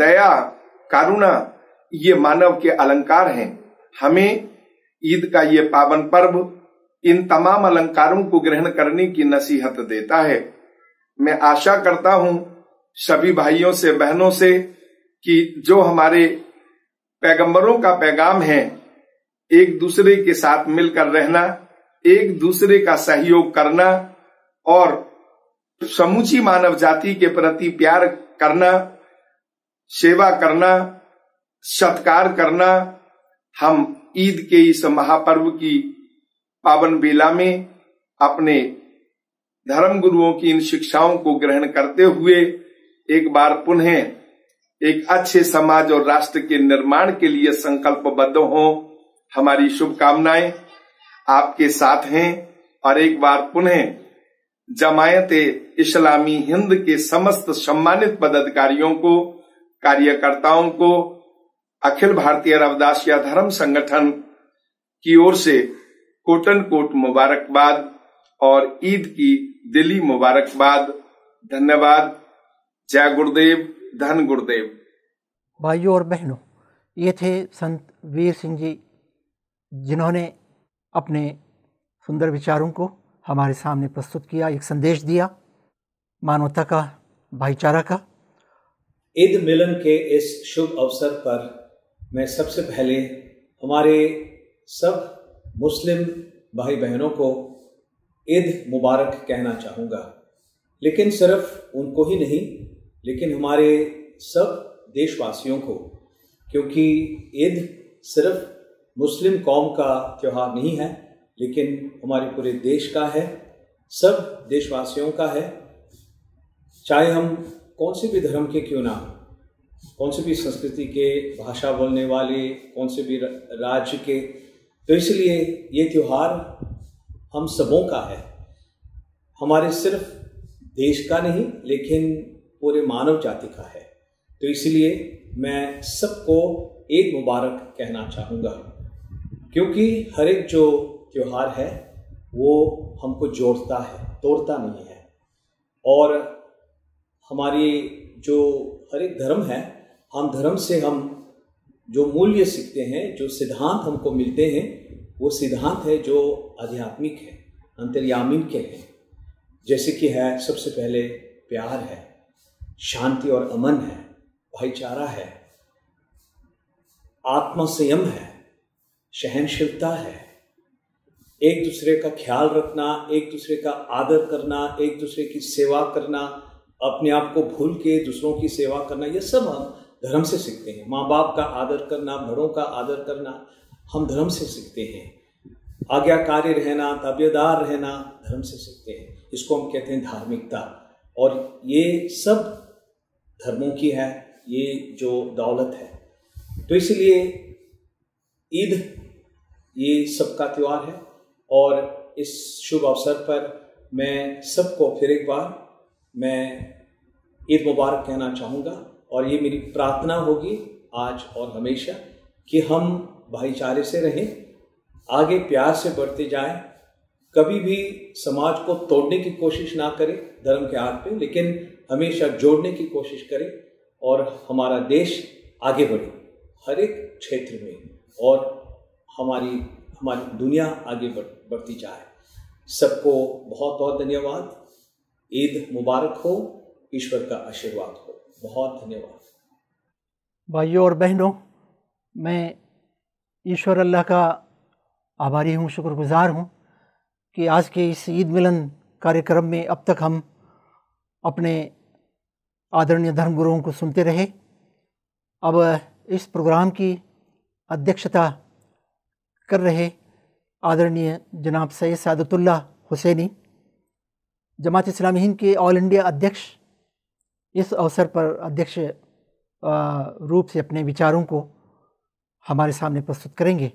दया करुणा ये मानव के अलंकार हैं हमें ईद का ये पावन पर्व इन तमाम अलंकारों को ग्रहण करने की नसीहत देता है मैं आशा करता हूं सभी भाइयों से बहनों से कि जो हमारे पैगंबरों का पैगाम है एक दूसरे के साथ मिलकर रहना एक दूसरे का सहयोग करना और समूची मानव जाति के प्रति प्यार करना सेवा करना सत्कार करना हम ईद के इस महापर्व की पावन बेला में अपने धर्म गुरुओं की इन शिक्षाओं को ग्रहण करते हुए एक बार पुनः एक अच्छे समाज और राष्ट्र के निर्माण के लिए संकल्पबद्ध हों हमारी शुभकामनाएं आपके साथ हैं और एक बार पुनः जमायत इस्लामी हिंद के समस्त सम्मानित पदाधिकारियों को कार्यकर्ताओं को अखिल भारतीय या धर्म संगठन की ओर से कोटन कोट मुबारकबाद और ईद की दिली मुबारकबाद धन्यवाद जय गुरुदेव धन गुरुदेव भाइयों और बहनों ये थे संत वीर सिंह जी जिन्होंने अपने सुंदर विचारों को हमारे सामने प्रस्तुत किया एक संदेश दिया मानवता का भाईचारा का ईद मिलन के इस शुभ अवसर पर मैं सबसे पहले हमारे सब मुस्लिम भाई बहनों को ईद मुबारक कहना चाहूँगा लेकिन सिर्फ उनको ही नहीं लेकिन हमारे सब देशवासियों को क्योंकि ईद सिर्फ मुस्लिम कौम का त्यौहार नहीं है लेकिन हमारे पूरे देश का है सब देशवासियों का है चाहे हम कौन से भी धर्म के क्यों ना कौन से भी संस्कृति के भाषा बोलने वाले कौन से भी राज्य के तो इसलिए ये त्यौहार हम सबों का है हमारे सिर्फ देश का नहीं लेकिन पूरे मानव जाति का है तो इसलिए मैं सबको एक मुबारक कहना चाहूँगा क्योंकि हर एक जो त्यौहार है वो हमको जोड़ता है तोड़ता नहीं है और हमारी जो हर एक धर्म है हम धर्म से हम जो मूल्य सीखते हैं जो सिद्धांत हमको मिलते हैं वो सिद्धांत है जो आध्यात्मिक है अंतर्यामी के हैं जैसे कि है सबसे पहले प्यार है शांति और अमन है भाईचारा है आत्मा संयम है सहनशीलता है एक दूसरे का ख्याल रखना एक दूसरे का आदर करना एक दूसरे की सेवा करना अपने आप को भूल के दूसरों की सेवा करना यह सब हम धर्म से सीखते हैं माँ बाप का आदर करना बड़ों का आदर करना हम धर्म से सीखते हैं आज्ञाकारी रहना तबियदार रहना धर्म से सीखते हैं इसको हम कहते हैं धार्मिकता और ये सब धर्मों की है ये जो दौलत है तो इसलिए ईद ये सबका त्यौहार है और इस शुभ अवसर पर मैं सबको फिर एक बार मैं ईद मुबारक कहना चाहूँगा और ये मेरी प्रार्थना होगी आज और हमेशा कि हम भाईचारे से रहें आगे प्यार से बढ़ते जाएं कभी भी समाज को तोड़ने की कोशिश ना करें धर्म के आग पे लेकिन हमेशा जोड़ने की कोशिश करें और हमारा देश आगे बढ़े हर एक क्षेत्र में और हमारी हमारी दुनिया आगे बढ़ बढ़ती जाए सबको बहुत बहुत धन्यवाद ईद मुबारक हो ईश्वर का आशीर्वाद हो बहुत धन्यवाद भाइयों और बहनों मैं ईश्वर अल्लाह का आभारी हूँ शुक्रगुज़ार हूँ कि आज के इस ईद मिलन कार्यक्रम में अब तक हम अपने आदरणीय धर्मगुरुओं को सुनते रहे अब इस प्रोग्राम की अध्यक्षता कर रहे आदरणीय जनाब सैद सादतुल्ला हुसैनी जमात इस्लामी हिंद के ऑल इंडिया अध्यक्ष इस अवसर पर अध्यक्ष रूप से अपने विचारों को हमारे सामने प्रस्तुत करेंगे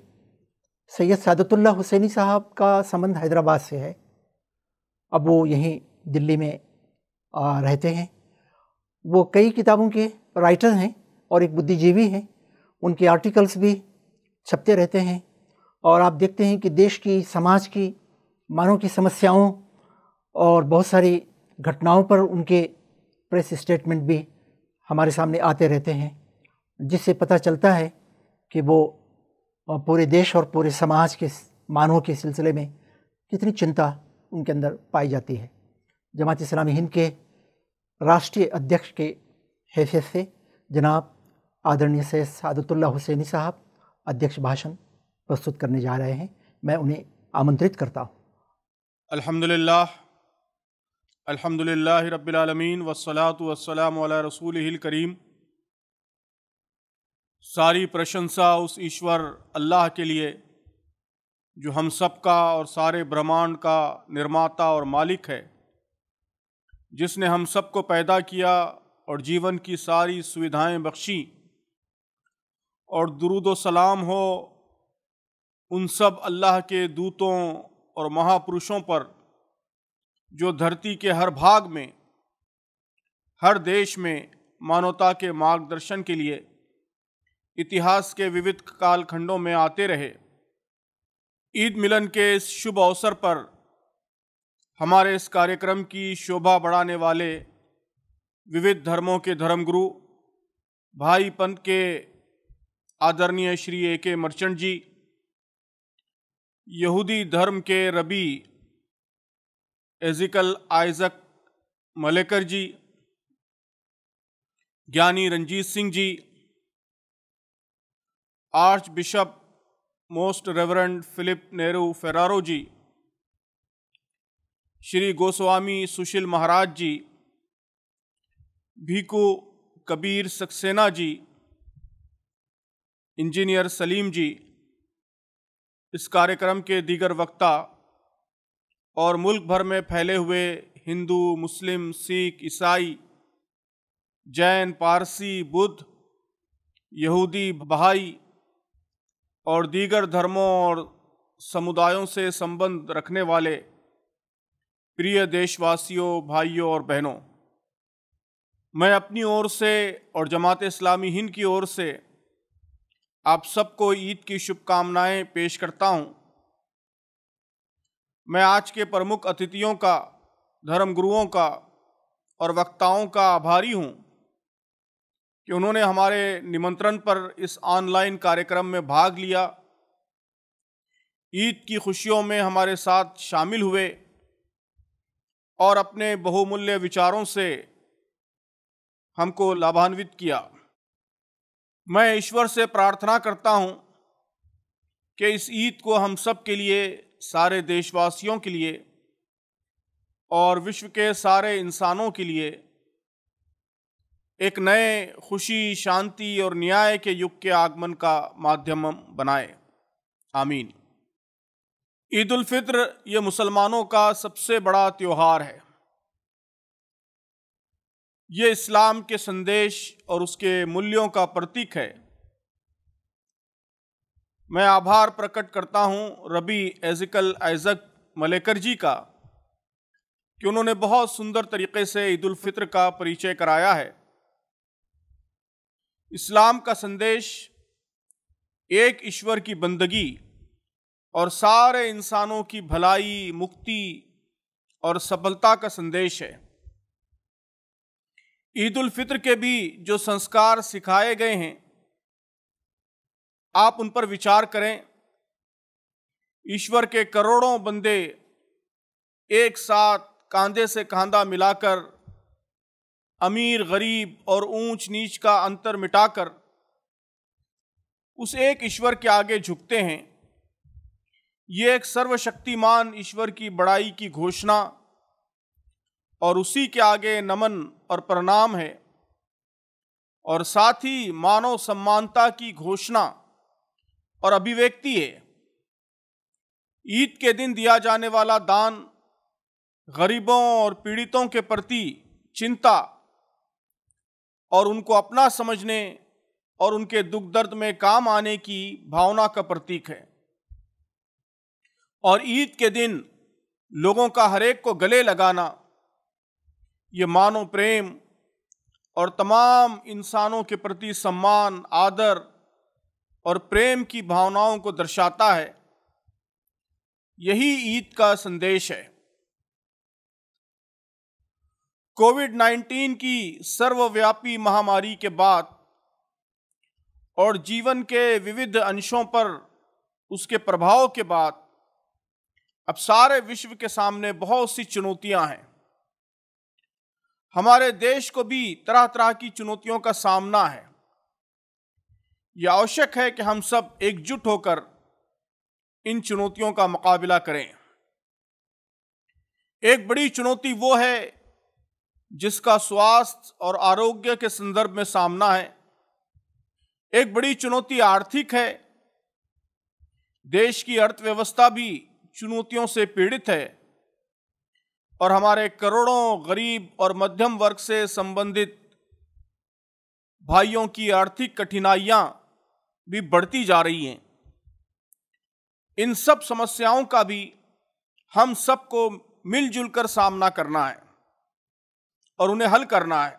सैयद सादतुल्ला हुसैनी साहब का संबंध हैदराबाद से है अब वो यहीं दिल्ली में रहते हैं वो कई किताबों के राइटर हैं और एक बुद्धिजीवी हैं उनके आर्टिकल्स भी छपते रहते हैं और आप देखते हैं कि देश की समाज की मानव की समस्याओं और बहुत सारी घटनाओं पर उनके प्रेस स्टेटमेंट भी हमारे सामने आते रहते हैं जिससे पता चलता है कि वो पूरे देश और पूरे समाज के मानव के सिलसिले में कितनी चिंता उनके अंदर पाई जाती है जमात इस्लामी हिंद के राष्ट्रीय अध्यक्ष के हैसियत से जनाब आदरणीय सैद सादतुल्ला हुसैनी साहब अध्यक्ष भाषण प्रस्तुत करने जा रहे हैं मैं उन्हें आमंत्रित करता हूँ अल्हम्दुलिल्लाह अल्हम्दुलिल्लाह आलमीन वस्सलातु वस्सलाम अला रसूलिल करीम सारी प्रशंसा उस ईश्वर अल्लाह के लिए जो हम सब का और सारे ब्रह्मांड का निर्माता और मालिक है जिसने हम सबको पैदा किया और जीवन की सारी सुविधाएं बख्शी और दुरुद सलाम हो उन सब अल्लाह के दूतों और महापुरुषों पर जो धरती के हर भाग में हर देश में मानवता के मार्गदर्शन के लिए इतिहास के विविध कालखंडों में आते रहे ईद मिलन के इस शुभ अवसर पर हमारे इस कार्यक्रम की शोभा बढ़ाने वाले विविध धर्मों के धर्मगुरु भाई पंत के आदरणीय श्री ए के मर्चेंट जी यहूदी धर्म के रबी एजिकल Isaac Malekar ji Giani Ranjit Singh ji archbishop most reverend Filipe Neri Ferrao ji Shri Goswami Sushil Maharaj ji Bhikkhu Kabir Saxena ji engineer Salim ji इस कार्यक्रम के दीगर वक्ता और मुल्क भर में फैले हुए हिंदू मुस्लिम सिख ईसाई जैन पारसी बुद्ध यहूदी बहाई और दीगर धर्मों और समुदायों से संबंध रखने वाले प्रिय देशवासियों भाइयों और बहनों मैं अपनी ओर से और जमात इस्लामी हिंद की ओर से आप सबको ईद की शुभकामनाएं पेश करता हूं मैं आज के प्रमुख अतिथियों का धर्मगुरुओं का और वक्ताओं का आभारी हूं कि उन्होंने हमारे निमंत्रण पर इस ऑनलाइन कार्यक्रम में भाग लिया ईद की खुशियों में हमारे साथ शामिल हुए और अपने बहुमूल्य विचारों से हमको लाभान्वित किया मैं ईश्वर से प्रार्थना करता हूँ कि इस ईद को हम सब के लिए सारे देशवासियों के लिए और विश्व के सारे इंसानों के लिए एक नए खुशी शांति और न्याय के युग के आगमन का माध्यम बनाए आमीन ईद उल फित्र ये मुसलमानों का सबसे बड़ा त्यौहार है ये इस्लाम के संदेश और उसके मूल्यों का प्रतीक है मैं आभार प्रकट करता हूँ रबी एजिकल एजक मलेकर जी का कि उन्होंने बहुत सुंदर तरीके से ईदालफ़ित्र का परिचय कराया है इस्लाम का संदेश एक ईश्वर की बंदगी और सारे इंसानों की भलाई मुक्ति और सफलता का संदेश है ईद उल फित्र के भी जो संस्कार सिखाए गए हैं आप उन पर विचार करें ईश्वर के करोड़ों बंदे एक साथ कांधे से कांधा मिलाकर अमीर गरीब और ऊंच नीच का अंतर मिटाकर उस एक ईश्वर के आगे झुकते हैं ये एक सर्वशक्तिमान ईश्वर की बड़ाई की घोषणा और उसी के आगे नमन और प्रणाम है और साथ ही मानव सम्मानता की घोषणा और अभिव्यक्ति है ईद के दिन दिया जाने वाला दान गरीबों और पीड़ितों के प्रति चिंता और उनको अपना समझने और उनके दुख दर्द में काम आने की भावना का प्रतीक है और ईद के दिन लोगों का हरेक को गले लगाना ये मानव प्रेम और तमाम इंसानों के प्रति सम्मान आदर और प्रेम की भावनाओं को दर्शाता है यही ईद का संदेश है कोविड 19 की सर्वव्यापी महामारी के बाद और जीवन के विविध अंशों पर उसके प्रभाव के बाद अब सारे विश्व के सामने बहुत सी चुनौतियां हैं हमारे देश को भी तरह तरह की चुनौतियों का सामना है यह आवश्यक है कि हम सब एकजुट होकर इन चुनौतियों का मुकाबला करें एक बड़ी चुनौती वो है जिसका स्वास्थ्य और आरोग्य के संदर्भ में सामना है एक बड़ी चुनौती आर्थिक है देश की अर्थव्यवस्था भी चुनौतियों से पीड़ित है और हमारे करोड़ों गरीब और मध्यम वर्ग से संबंधित भाइयों की आर्थिक कठिनाइयां भी बढ़ती जा रही हैं इन सब समस्याओं का भी हम सबको मिलजुल कर सामना करना है और उन्हें हल करना है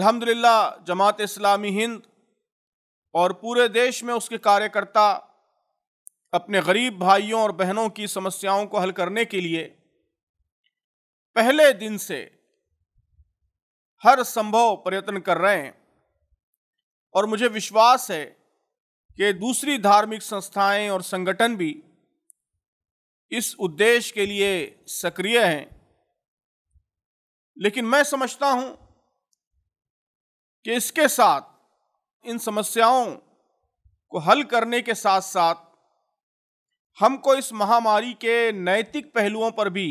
अल्हम्दुलिल्लाह जमात इस्लामी हिंद और पूरे देश में उसके कार्यकर्ता अपने गरीब भाइयों और बहनों की समस्याओं को हल करने के लिए पहले दिन से हर संभव प्रयत्न कर रहे हैं और मुझे विश्वास है कि दूसरी धार्मिक संस्थाएं और संगठन भी इस उद्देश्य के लिए सक्रिय हैं लेकिन मैं समझता हूं कि इसके साथ इन समस्याओं को हल करने के साथ साथ हमको इस महामारी के नैतिक पहलुओं पर भी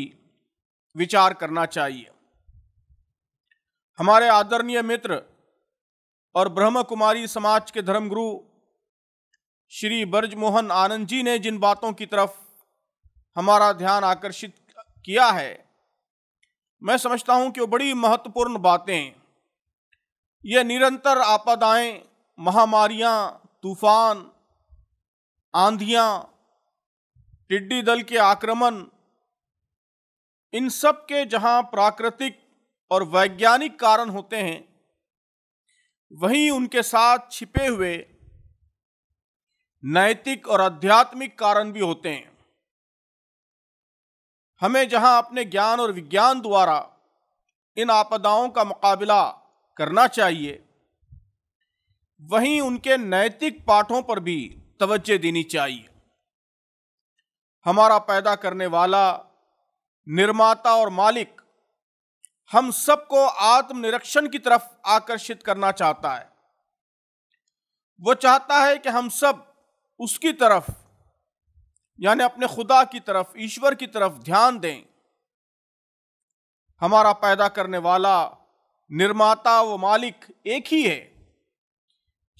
विचार करना चाहिए हमारे आदरणीय मित्र और ब्रह्म कुमारी समाज के धर्मगुरु श्री ब्रजमोहन आनंद जी ने जिन बातों की तरफ हमारा ध्यान आकर्षित किया है मैं समझता हूं कि वो बड़ी महत्वपूर्ण बातें ये निरंतर आपदाएं महामारियां तूफान आंधियां टिड्डी दल के आक्रमण इन सब के जहां प्राकृतिक और वैज्ञानिक कारण होते हैं वहीं उनके साथ छिपे हुए नैतिक और आध्यात्मिक कारण भी होते हैं हमें जहां अपने ज्ञान और विज्ञान द्वारा इन आपदाओं का मुकाबला करना चाहिए वहीं उनके नैतिक पाठों पर भी तवज्जो देनी चाहिए हमारा पैदा करने वाला निर्माता और मालिक हम सबको आत्मनिरीक्षण की तरफ आकर्षित करना चाहता है वो चाहता है कि हम सब उसकी तरफ यानी अपने खुदा की तरफ ईश्वर की तरफ ध्यान दें हमारा पैदा करने वाला निर्माता व मालिक एक ही है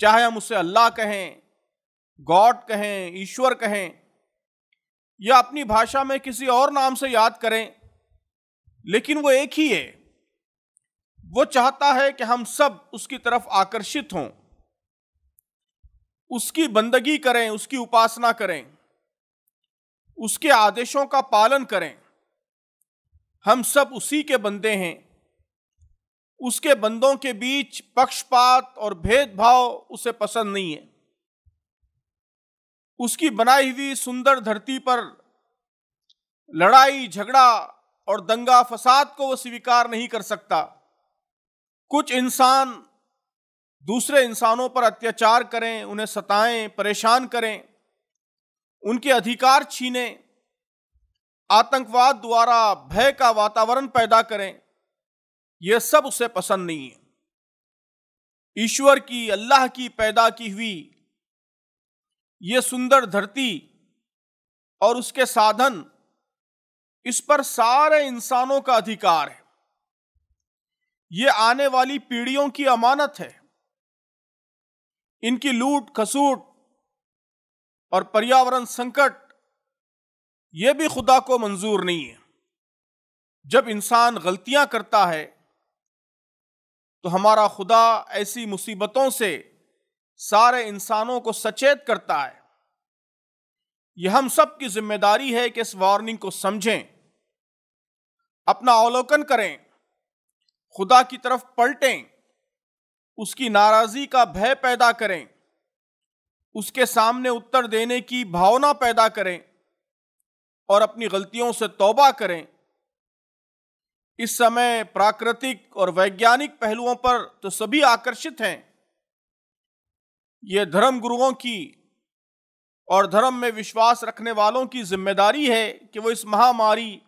चाहे हम उसे अल्लाह कहें गॉड कहें ईश्वर कहें या अपनी भाषा में किसी और नाम से याद करें लेकिन वो एक ही है वो चाहता है कि हम सब उसकी तरफ आकर्षित हों उसकी बंदगी करें उसकी उपासना करें उसके आदेशों का पालन करें हम सब उसी के बंदे हैं उसके बंदों के बीच पक्षपात और भेदभाव उसे पसंद नहीं है उसकी बनाई हुई सुंदर धरती पर लड़ाई झगड़ा और दंगा फसाद को वो स्वीकार नहीं कर सकता कुछ इंसान दूसरे इंसानों पर अत्याचार करें उन्हें सताएं परेशान करें उनके अधिकार छीने आतंकवाद द्वारा भय का वातावरण पैदा करें यह सब उसे पसंद नहीं है ईश्वर की अल्लाह की पैदा की हुई ये सुंदर धरती और उसके साधन इस पर सारे इंसानों का अधिकार है ये आने वाली पीढ़ियों की अमानत है इनकी लूट खसूट और पर्यावरण संकट ये भी खुदा को मंजूर नहीं है जब इंसान गलतियां करता है तो हमारा खुदा ऐसी मुसीबतों से सारे इंसानों को सचेत करता है यह हम सब की जिम्मेदारी है कि इस वार्निंग को समझें अपना अवलोकन करें खुदा की तरफ पलटें उसकी नाराज़गी का भय पैदा करें उसके सामने उत्तर देने की भावना पैदा करें और अपनी गलतियों से तौबा करें इस समय प्राकृतिक और वैज्ञानिक पहलुओं पर तो सभी आकर्षित हैं ये धर्म गुरुओं की और धर्म में विश्वास रखने वालों की जिम्मेदारी है कि वो इस महामारी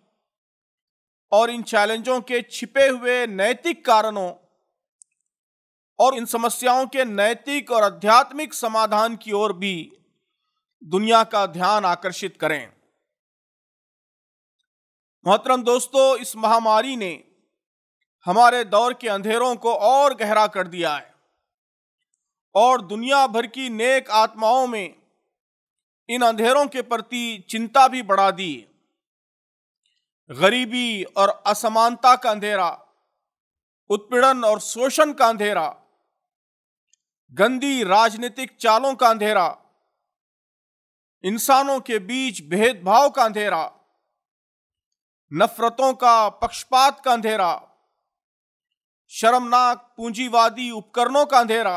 और इन चैलेंजों के छिपे हुए नैतिक कारणों और इन समस्याओं के नैतिक और आध्यात्मिक समाधान की ओर भी दुनिया का ध्यान आकर्षित करें मोहतरम दोस्तों इस महामारी ने हमारे दौर के अंधेरों को और गहरा कर दिया है और दुनिया भर की नेक आत्माओं में इन अंधेरों के प्रति चिंता भी बढ़ा दी गरीबी और असमानता का अंधेरा उत्पीड़न और शोषण का अंधेरा गंदी राजनीतिक चालों का अंधेरा इंसानों के बीच भेदभाव का अंधेरा नफरतों का पक्षपात का अंधेरा शर्मनाक पूंजीवादी उपकरणों का अंधेरा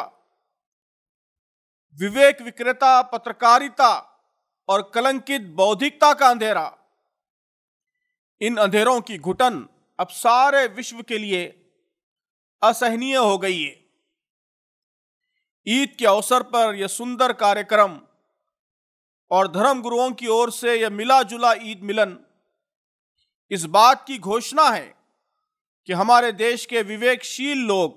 विवेक विक्रेता पत्रकारिता और कलंकित बौद्धिकता का अंधेरा इन अंधेरों की घुटन अब सारे विश्व के लिए असहनीय हो गई है ईद के अवसर पर यह सुंदर कार्यक्रम और धर्म गुरुओं की ओर से यह मिला जुला ईद मिलन इस बात की घोषणा है कि हमारे देश के विवेकशील लोग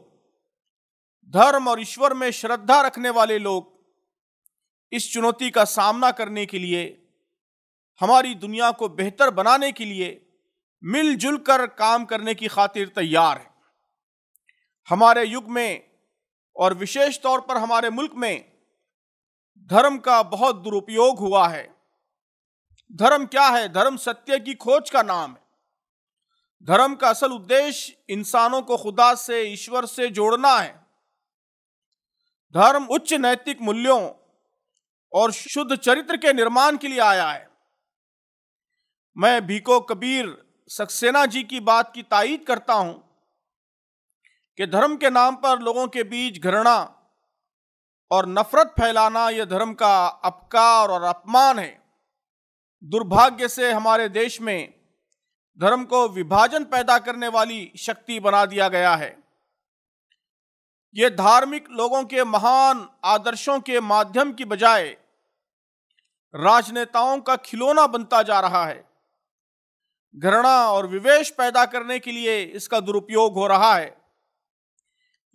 धर्म और ईश्वर में श्रद्धा रखने वाले लोग इस चुनौती का सामना करने के लिए हमारी दुनिया को बेहतर बनाने के लिए मिलजुल कर काम करने की खातिर तैयार है हमारे युग में और विशेष तौर पर हमारे मुल्क में धर्म का बहुत दुरुपयोग हुआ है धर्म क्या है धर्म सत्य की खोज का नाम है धर्म का असल उद्देश्य इंसानों को खुदा से ईश्वर से जोड़ना है धर्म उच्च नैतिक मूल्यों और शुद्ध चरित्र के निर्माण के लिए आया है मैं भीको कबीर सक्सेना जी की बात की ताईद करता हूं कि धर्म के नाम पर लोगों के बीच घृणा और नफरत फैलाना यह धर्म का अपकार और अपमान है दुर्भाग्य से हमारे देश में धर्म को विभाजन पैदा करने वाली शक्ति बना दिया गया है ये धार्मिक लोगों के महान आदर्शों के माध्यम की बजाय राजनेताओं का खिलौना बनता जा रहा है घृणा और विवेश पैदा करने के लिए इसका दुरुपयोग हो रहा है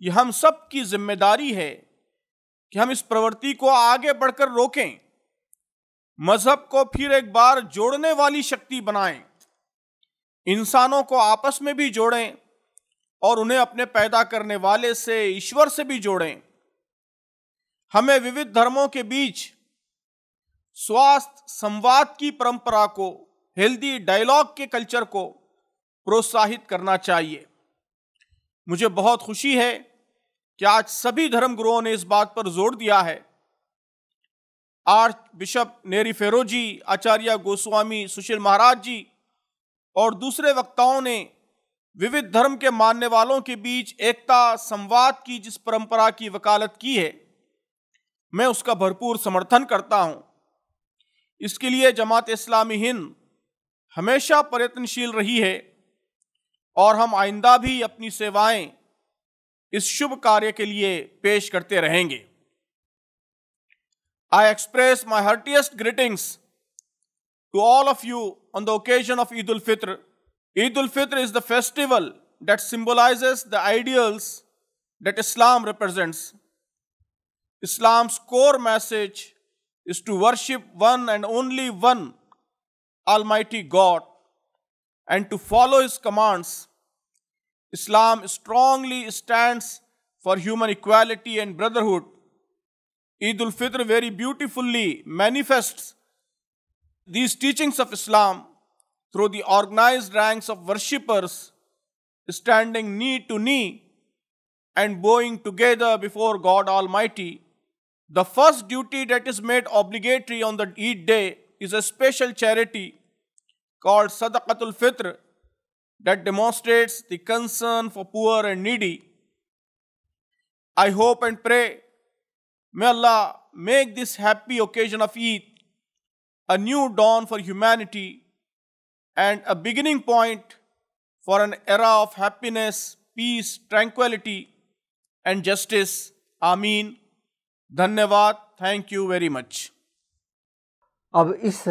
यह हम सब की जिम्मेदारी है कि हम इस प्रवृत्ति को आगे बढ़कर रोकें मजहब को फिर एक बार जोड़ने वाली शक्ति बनाएं इंसानों को आपस में भी जोड़ें और उन्हें अपने पैदा करने वाले से ईश्वर से भी जोड़ें हमें विविध धर्मों के बीच स्वास्थ्य संवाद की परंपरा को हेल्दी डायलॉग के कल्चर को प्रोत्साहित करना चाहिए मुझे बहुत खुशी है कि आज सभी धर्मगुरुओं ने इस बात पर जोर दिया है archbishop Neri Ferrao Acharya Goswami Sushil Maharaj ji और दूसरे वक्ताओं ने विविध धर्म के मानने वालों के बीच एकता संवाद की जिस परंपरा की वकालत की है मैं उसका भरपूर समर्थन करता हूं इसके लिए जमात इस्लामी हिंद हमेशा प्रयत्नशील रही है और हम आइंदा भी अपनी सेवाएं इस शुभ कार्य के लिए पेश करते रहेंगे I express my heartiest greetings to all of you on the occasion of Eid ul Fitr Eid al-Fitr is the festival that symbolizes the ideals that Islam represents. Islam's core message is to worship one and only one Almighty God and to follow His commands. Islam strongly stands for human equality and brotherhood. Eid al Fitr very beautifully manifests these teachings of Islam through the organized ranks of worshippers standing knee to knee and bowing together before God Almighty. The first duty that is made obligatory on the Eid day is a special charity called Sadaqatul Fitr that demonstrates the concern for poor and needy. I hope and pray, may Allah make this happy occasion of Eid a new dawn for humanity and a beginning point for an era of happiness, peace, tranquility, and justice. Amin. धन्यवाद thank you very much अब इस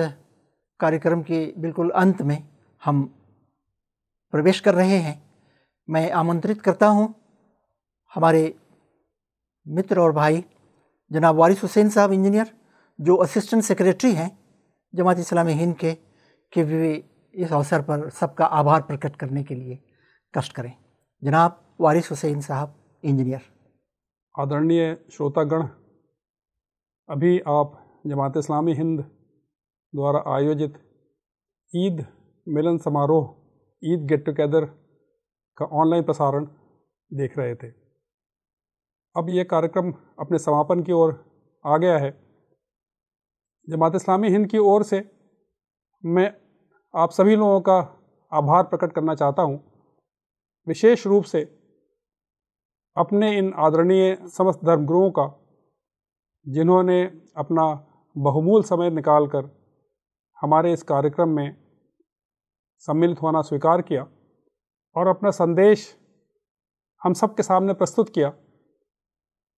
कार्यक्रम के बिल्कुल अंत में हम प्रवेश कर रहे हैं मैं आमंत्रित करता हूं हमारे मित्र और भाई जनाब वारिस हुसैन साहब इंजीनियर जो असिस्टेंट सेक्रेटरी हैं जमात इस्लामी हिंद के कि वे इस अवसर पर सबका आभार प्रकट करने के लिए कष्ट करें जनाब वारिस हुसैन साहब इंजीनियर आदरणीय श्रोतागण अभी आप जमात इस्लामी हिंद द्वारा आयोजित ईद मिलन समारोह ईद गेट टुगेदर का ऑनलाइन प्रसारण देख रहे थे अब यह कार्यक्रम अपने समापन की ओर आ गया है जमात इस्लामी हिंद की ओर से मैं आप सभी लोगों का आभार प्रकट करना चाहता हूँ विशेष रूप से अपने इन आदरणीय समस्त धर्मगुरुओं का जिन्होंने अपना बहुमूल समय निकालकर हमारे इस कार्यक्रम में सम्मिलित होना स्वीकार किया और अपना संदेश हम सब के सामने प्रस्तुत किया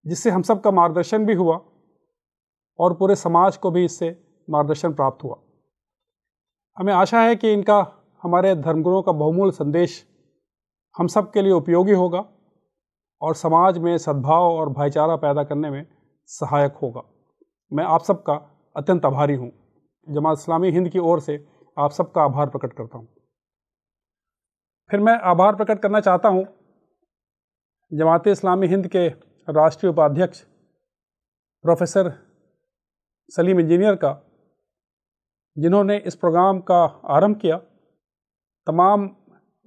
जिससे हम सब का मार्गदर्शन भी हुआ और पूरे समाज को भी इससे मार्गदर्शन प्राप्त हुआ हमें आशा है कि इनका हमारे धर्मगुरुओं का बहुमूल्य संदेश हम सब के लिए उपयोगी होगा और समाज में सद्भाव और भाईचारा पैदा करने में सहायक होगा मैं आप सबका अत्यंत आभारी हूँ जमात इस्लामी हिंद की ओर से आप सबका आभार प्रकट करता हूँ फिर मैं आभार प्रकट करना चाहता हूँ जमात इस्लामी हिंद के राष्ट्रीय उपाध्यक्ष प्रोफेसर सलीम इंजीनियर का जिन्होंने इस प्रोग्राम का आरंभ किया तमाम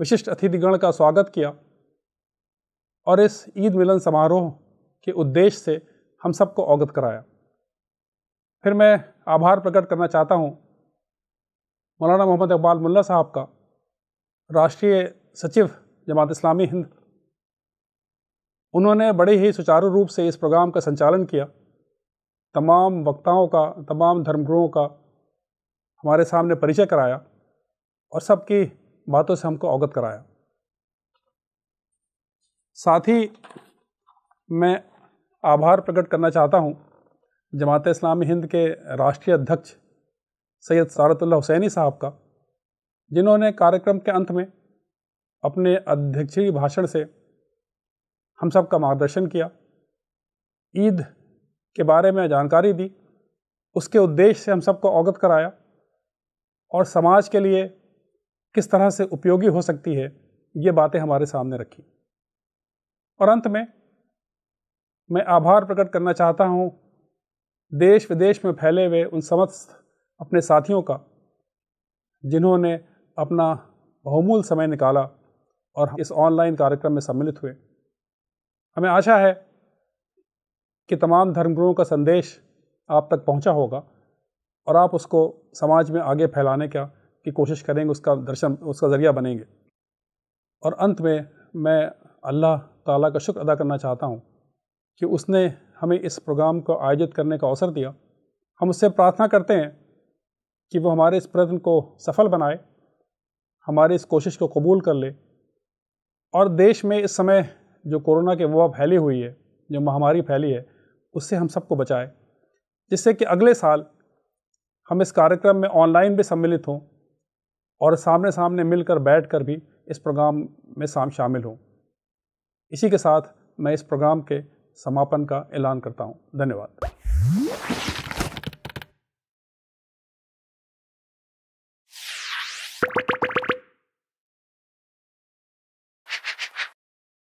विशिष्ट अतिथिगण का स्वागत किया और इस ईद मिलन समारोह के उद्देश्य से हम सबको अवगत कराया फिर मैं आभार प्रकट करना चाहता हूँ मौलाना मोहम्मद इकबाल मुल्ला साहब का राष्ट्रीय सचिव जमात इस्लामी हिंद उन्होंने बड़े ही सुचारू रूप से इस प्रोग्राम का संचालन किया तमाम वक्ताओं का तमाम धर्मगुरुओं का हमारे सामने परिचय कराया और सबकी बातों से हमको अवगत कराया साथ ही मैं आभार प्रकट करना चाहता हूँ जमात इस्लामी हिंद के राष्ट्रीय अध्यक्ष सैयद सारतुल्ला हुसैनी साहब का जिन्होंने कार्यक्रम के अंत में अपने अध्यक्षीय भाषण से हम सब का मार्गदर्शन किया ईद के बारे में जानकारी दी उसके उद्देश्य से हम सबको अवगत कराया और समाज के लिए किस तरह से उपयोगी हो सकती है ये बातें हमारे सामने रखी और अंत में मैं आभार प्रकट करना चाहता हूँ देश विदेश में फैले हुए उन समस्त अपने साथियों का जिन्होंने अपना बहुमूल्य समय निकाला और इस ऑनलाइन कार्यक्रम में सम्मिलित हुए हमें आशा है कि तमाम धर्मगुरुओं का संदेश आप तक पहुंचा होगा और आप उसको समाज में आगे फैलाने का की कोशिश करेंगे उसका दर्शन उसका ज़रिया बनेंगे और अंत में मैं अल्लाह ताला का शुक्र अदा करना चाहता हूँ कि उसने हमें इस प्रोग्राम को आयोजित करने का अवसर दिया हम उससे प्रार्थना करते हैं कि वो हमारे इस प्रयत्न को सफल बनाए हमारी इस कोशिश को कबूल कर ले और देश में इस समय जो कोरोना के वबा फैली हुई है जो महामारी फैली है उससे हम सबको बचाए जिससे कि अगले साल हम इस कार्यक्रम में ऑनलाइन भी सम्मिलित हों और सामने सामने मिलकर बैठकर भी इस प्रोग्राम में शाम शामिल हों इसी के साथ मैं इस प्रोग्राम के समापन का ऐलान करता हूँ धन्यवाद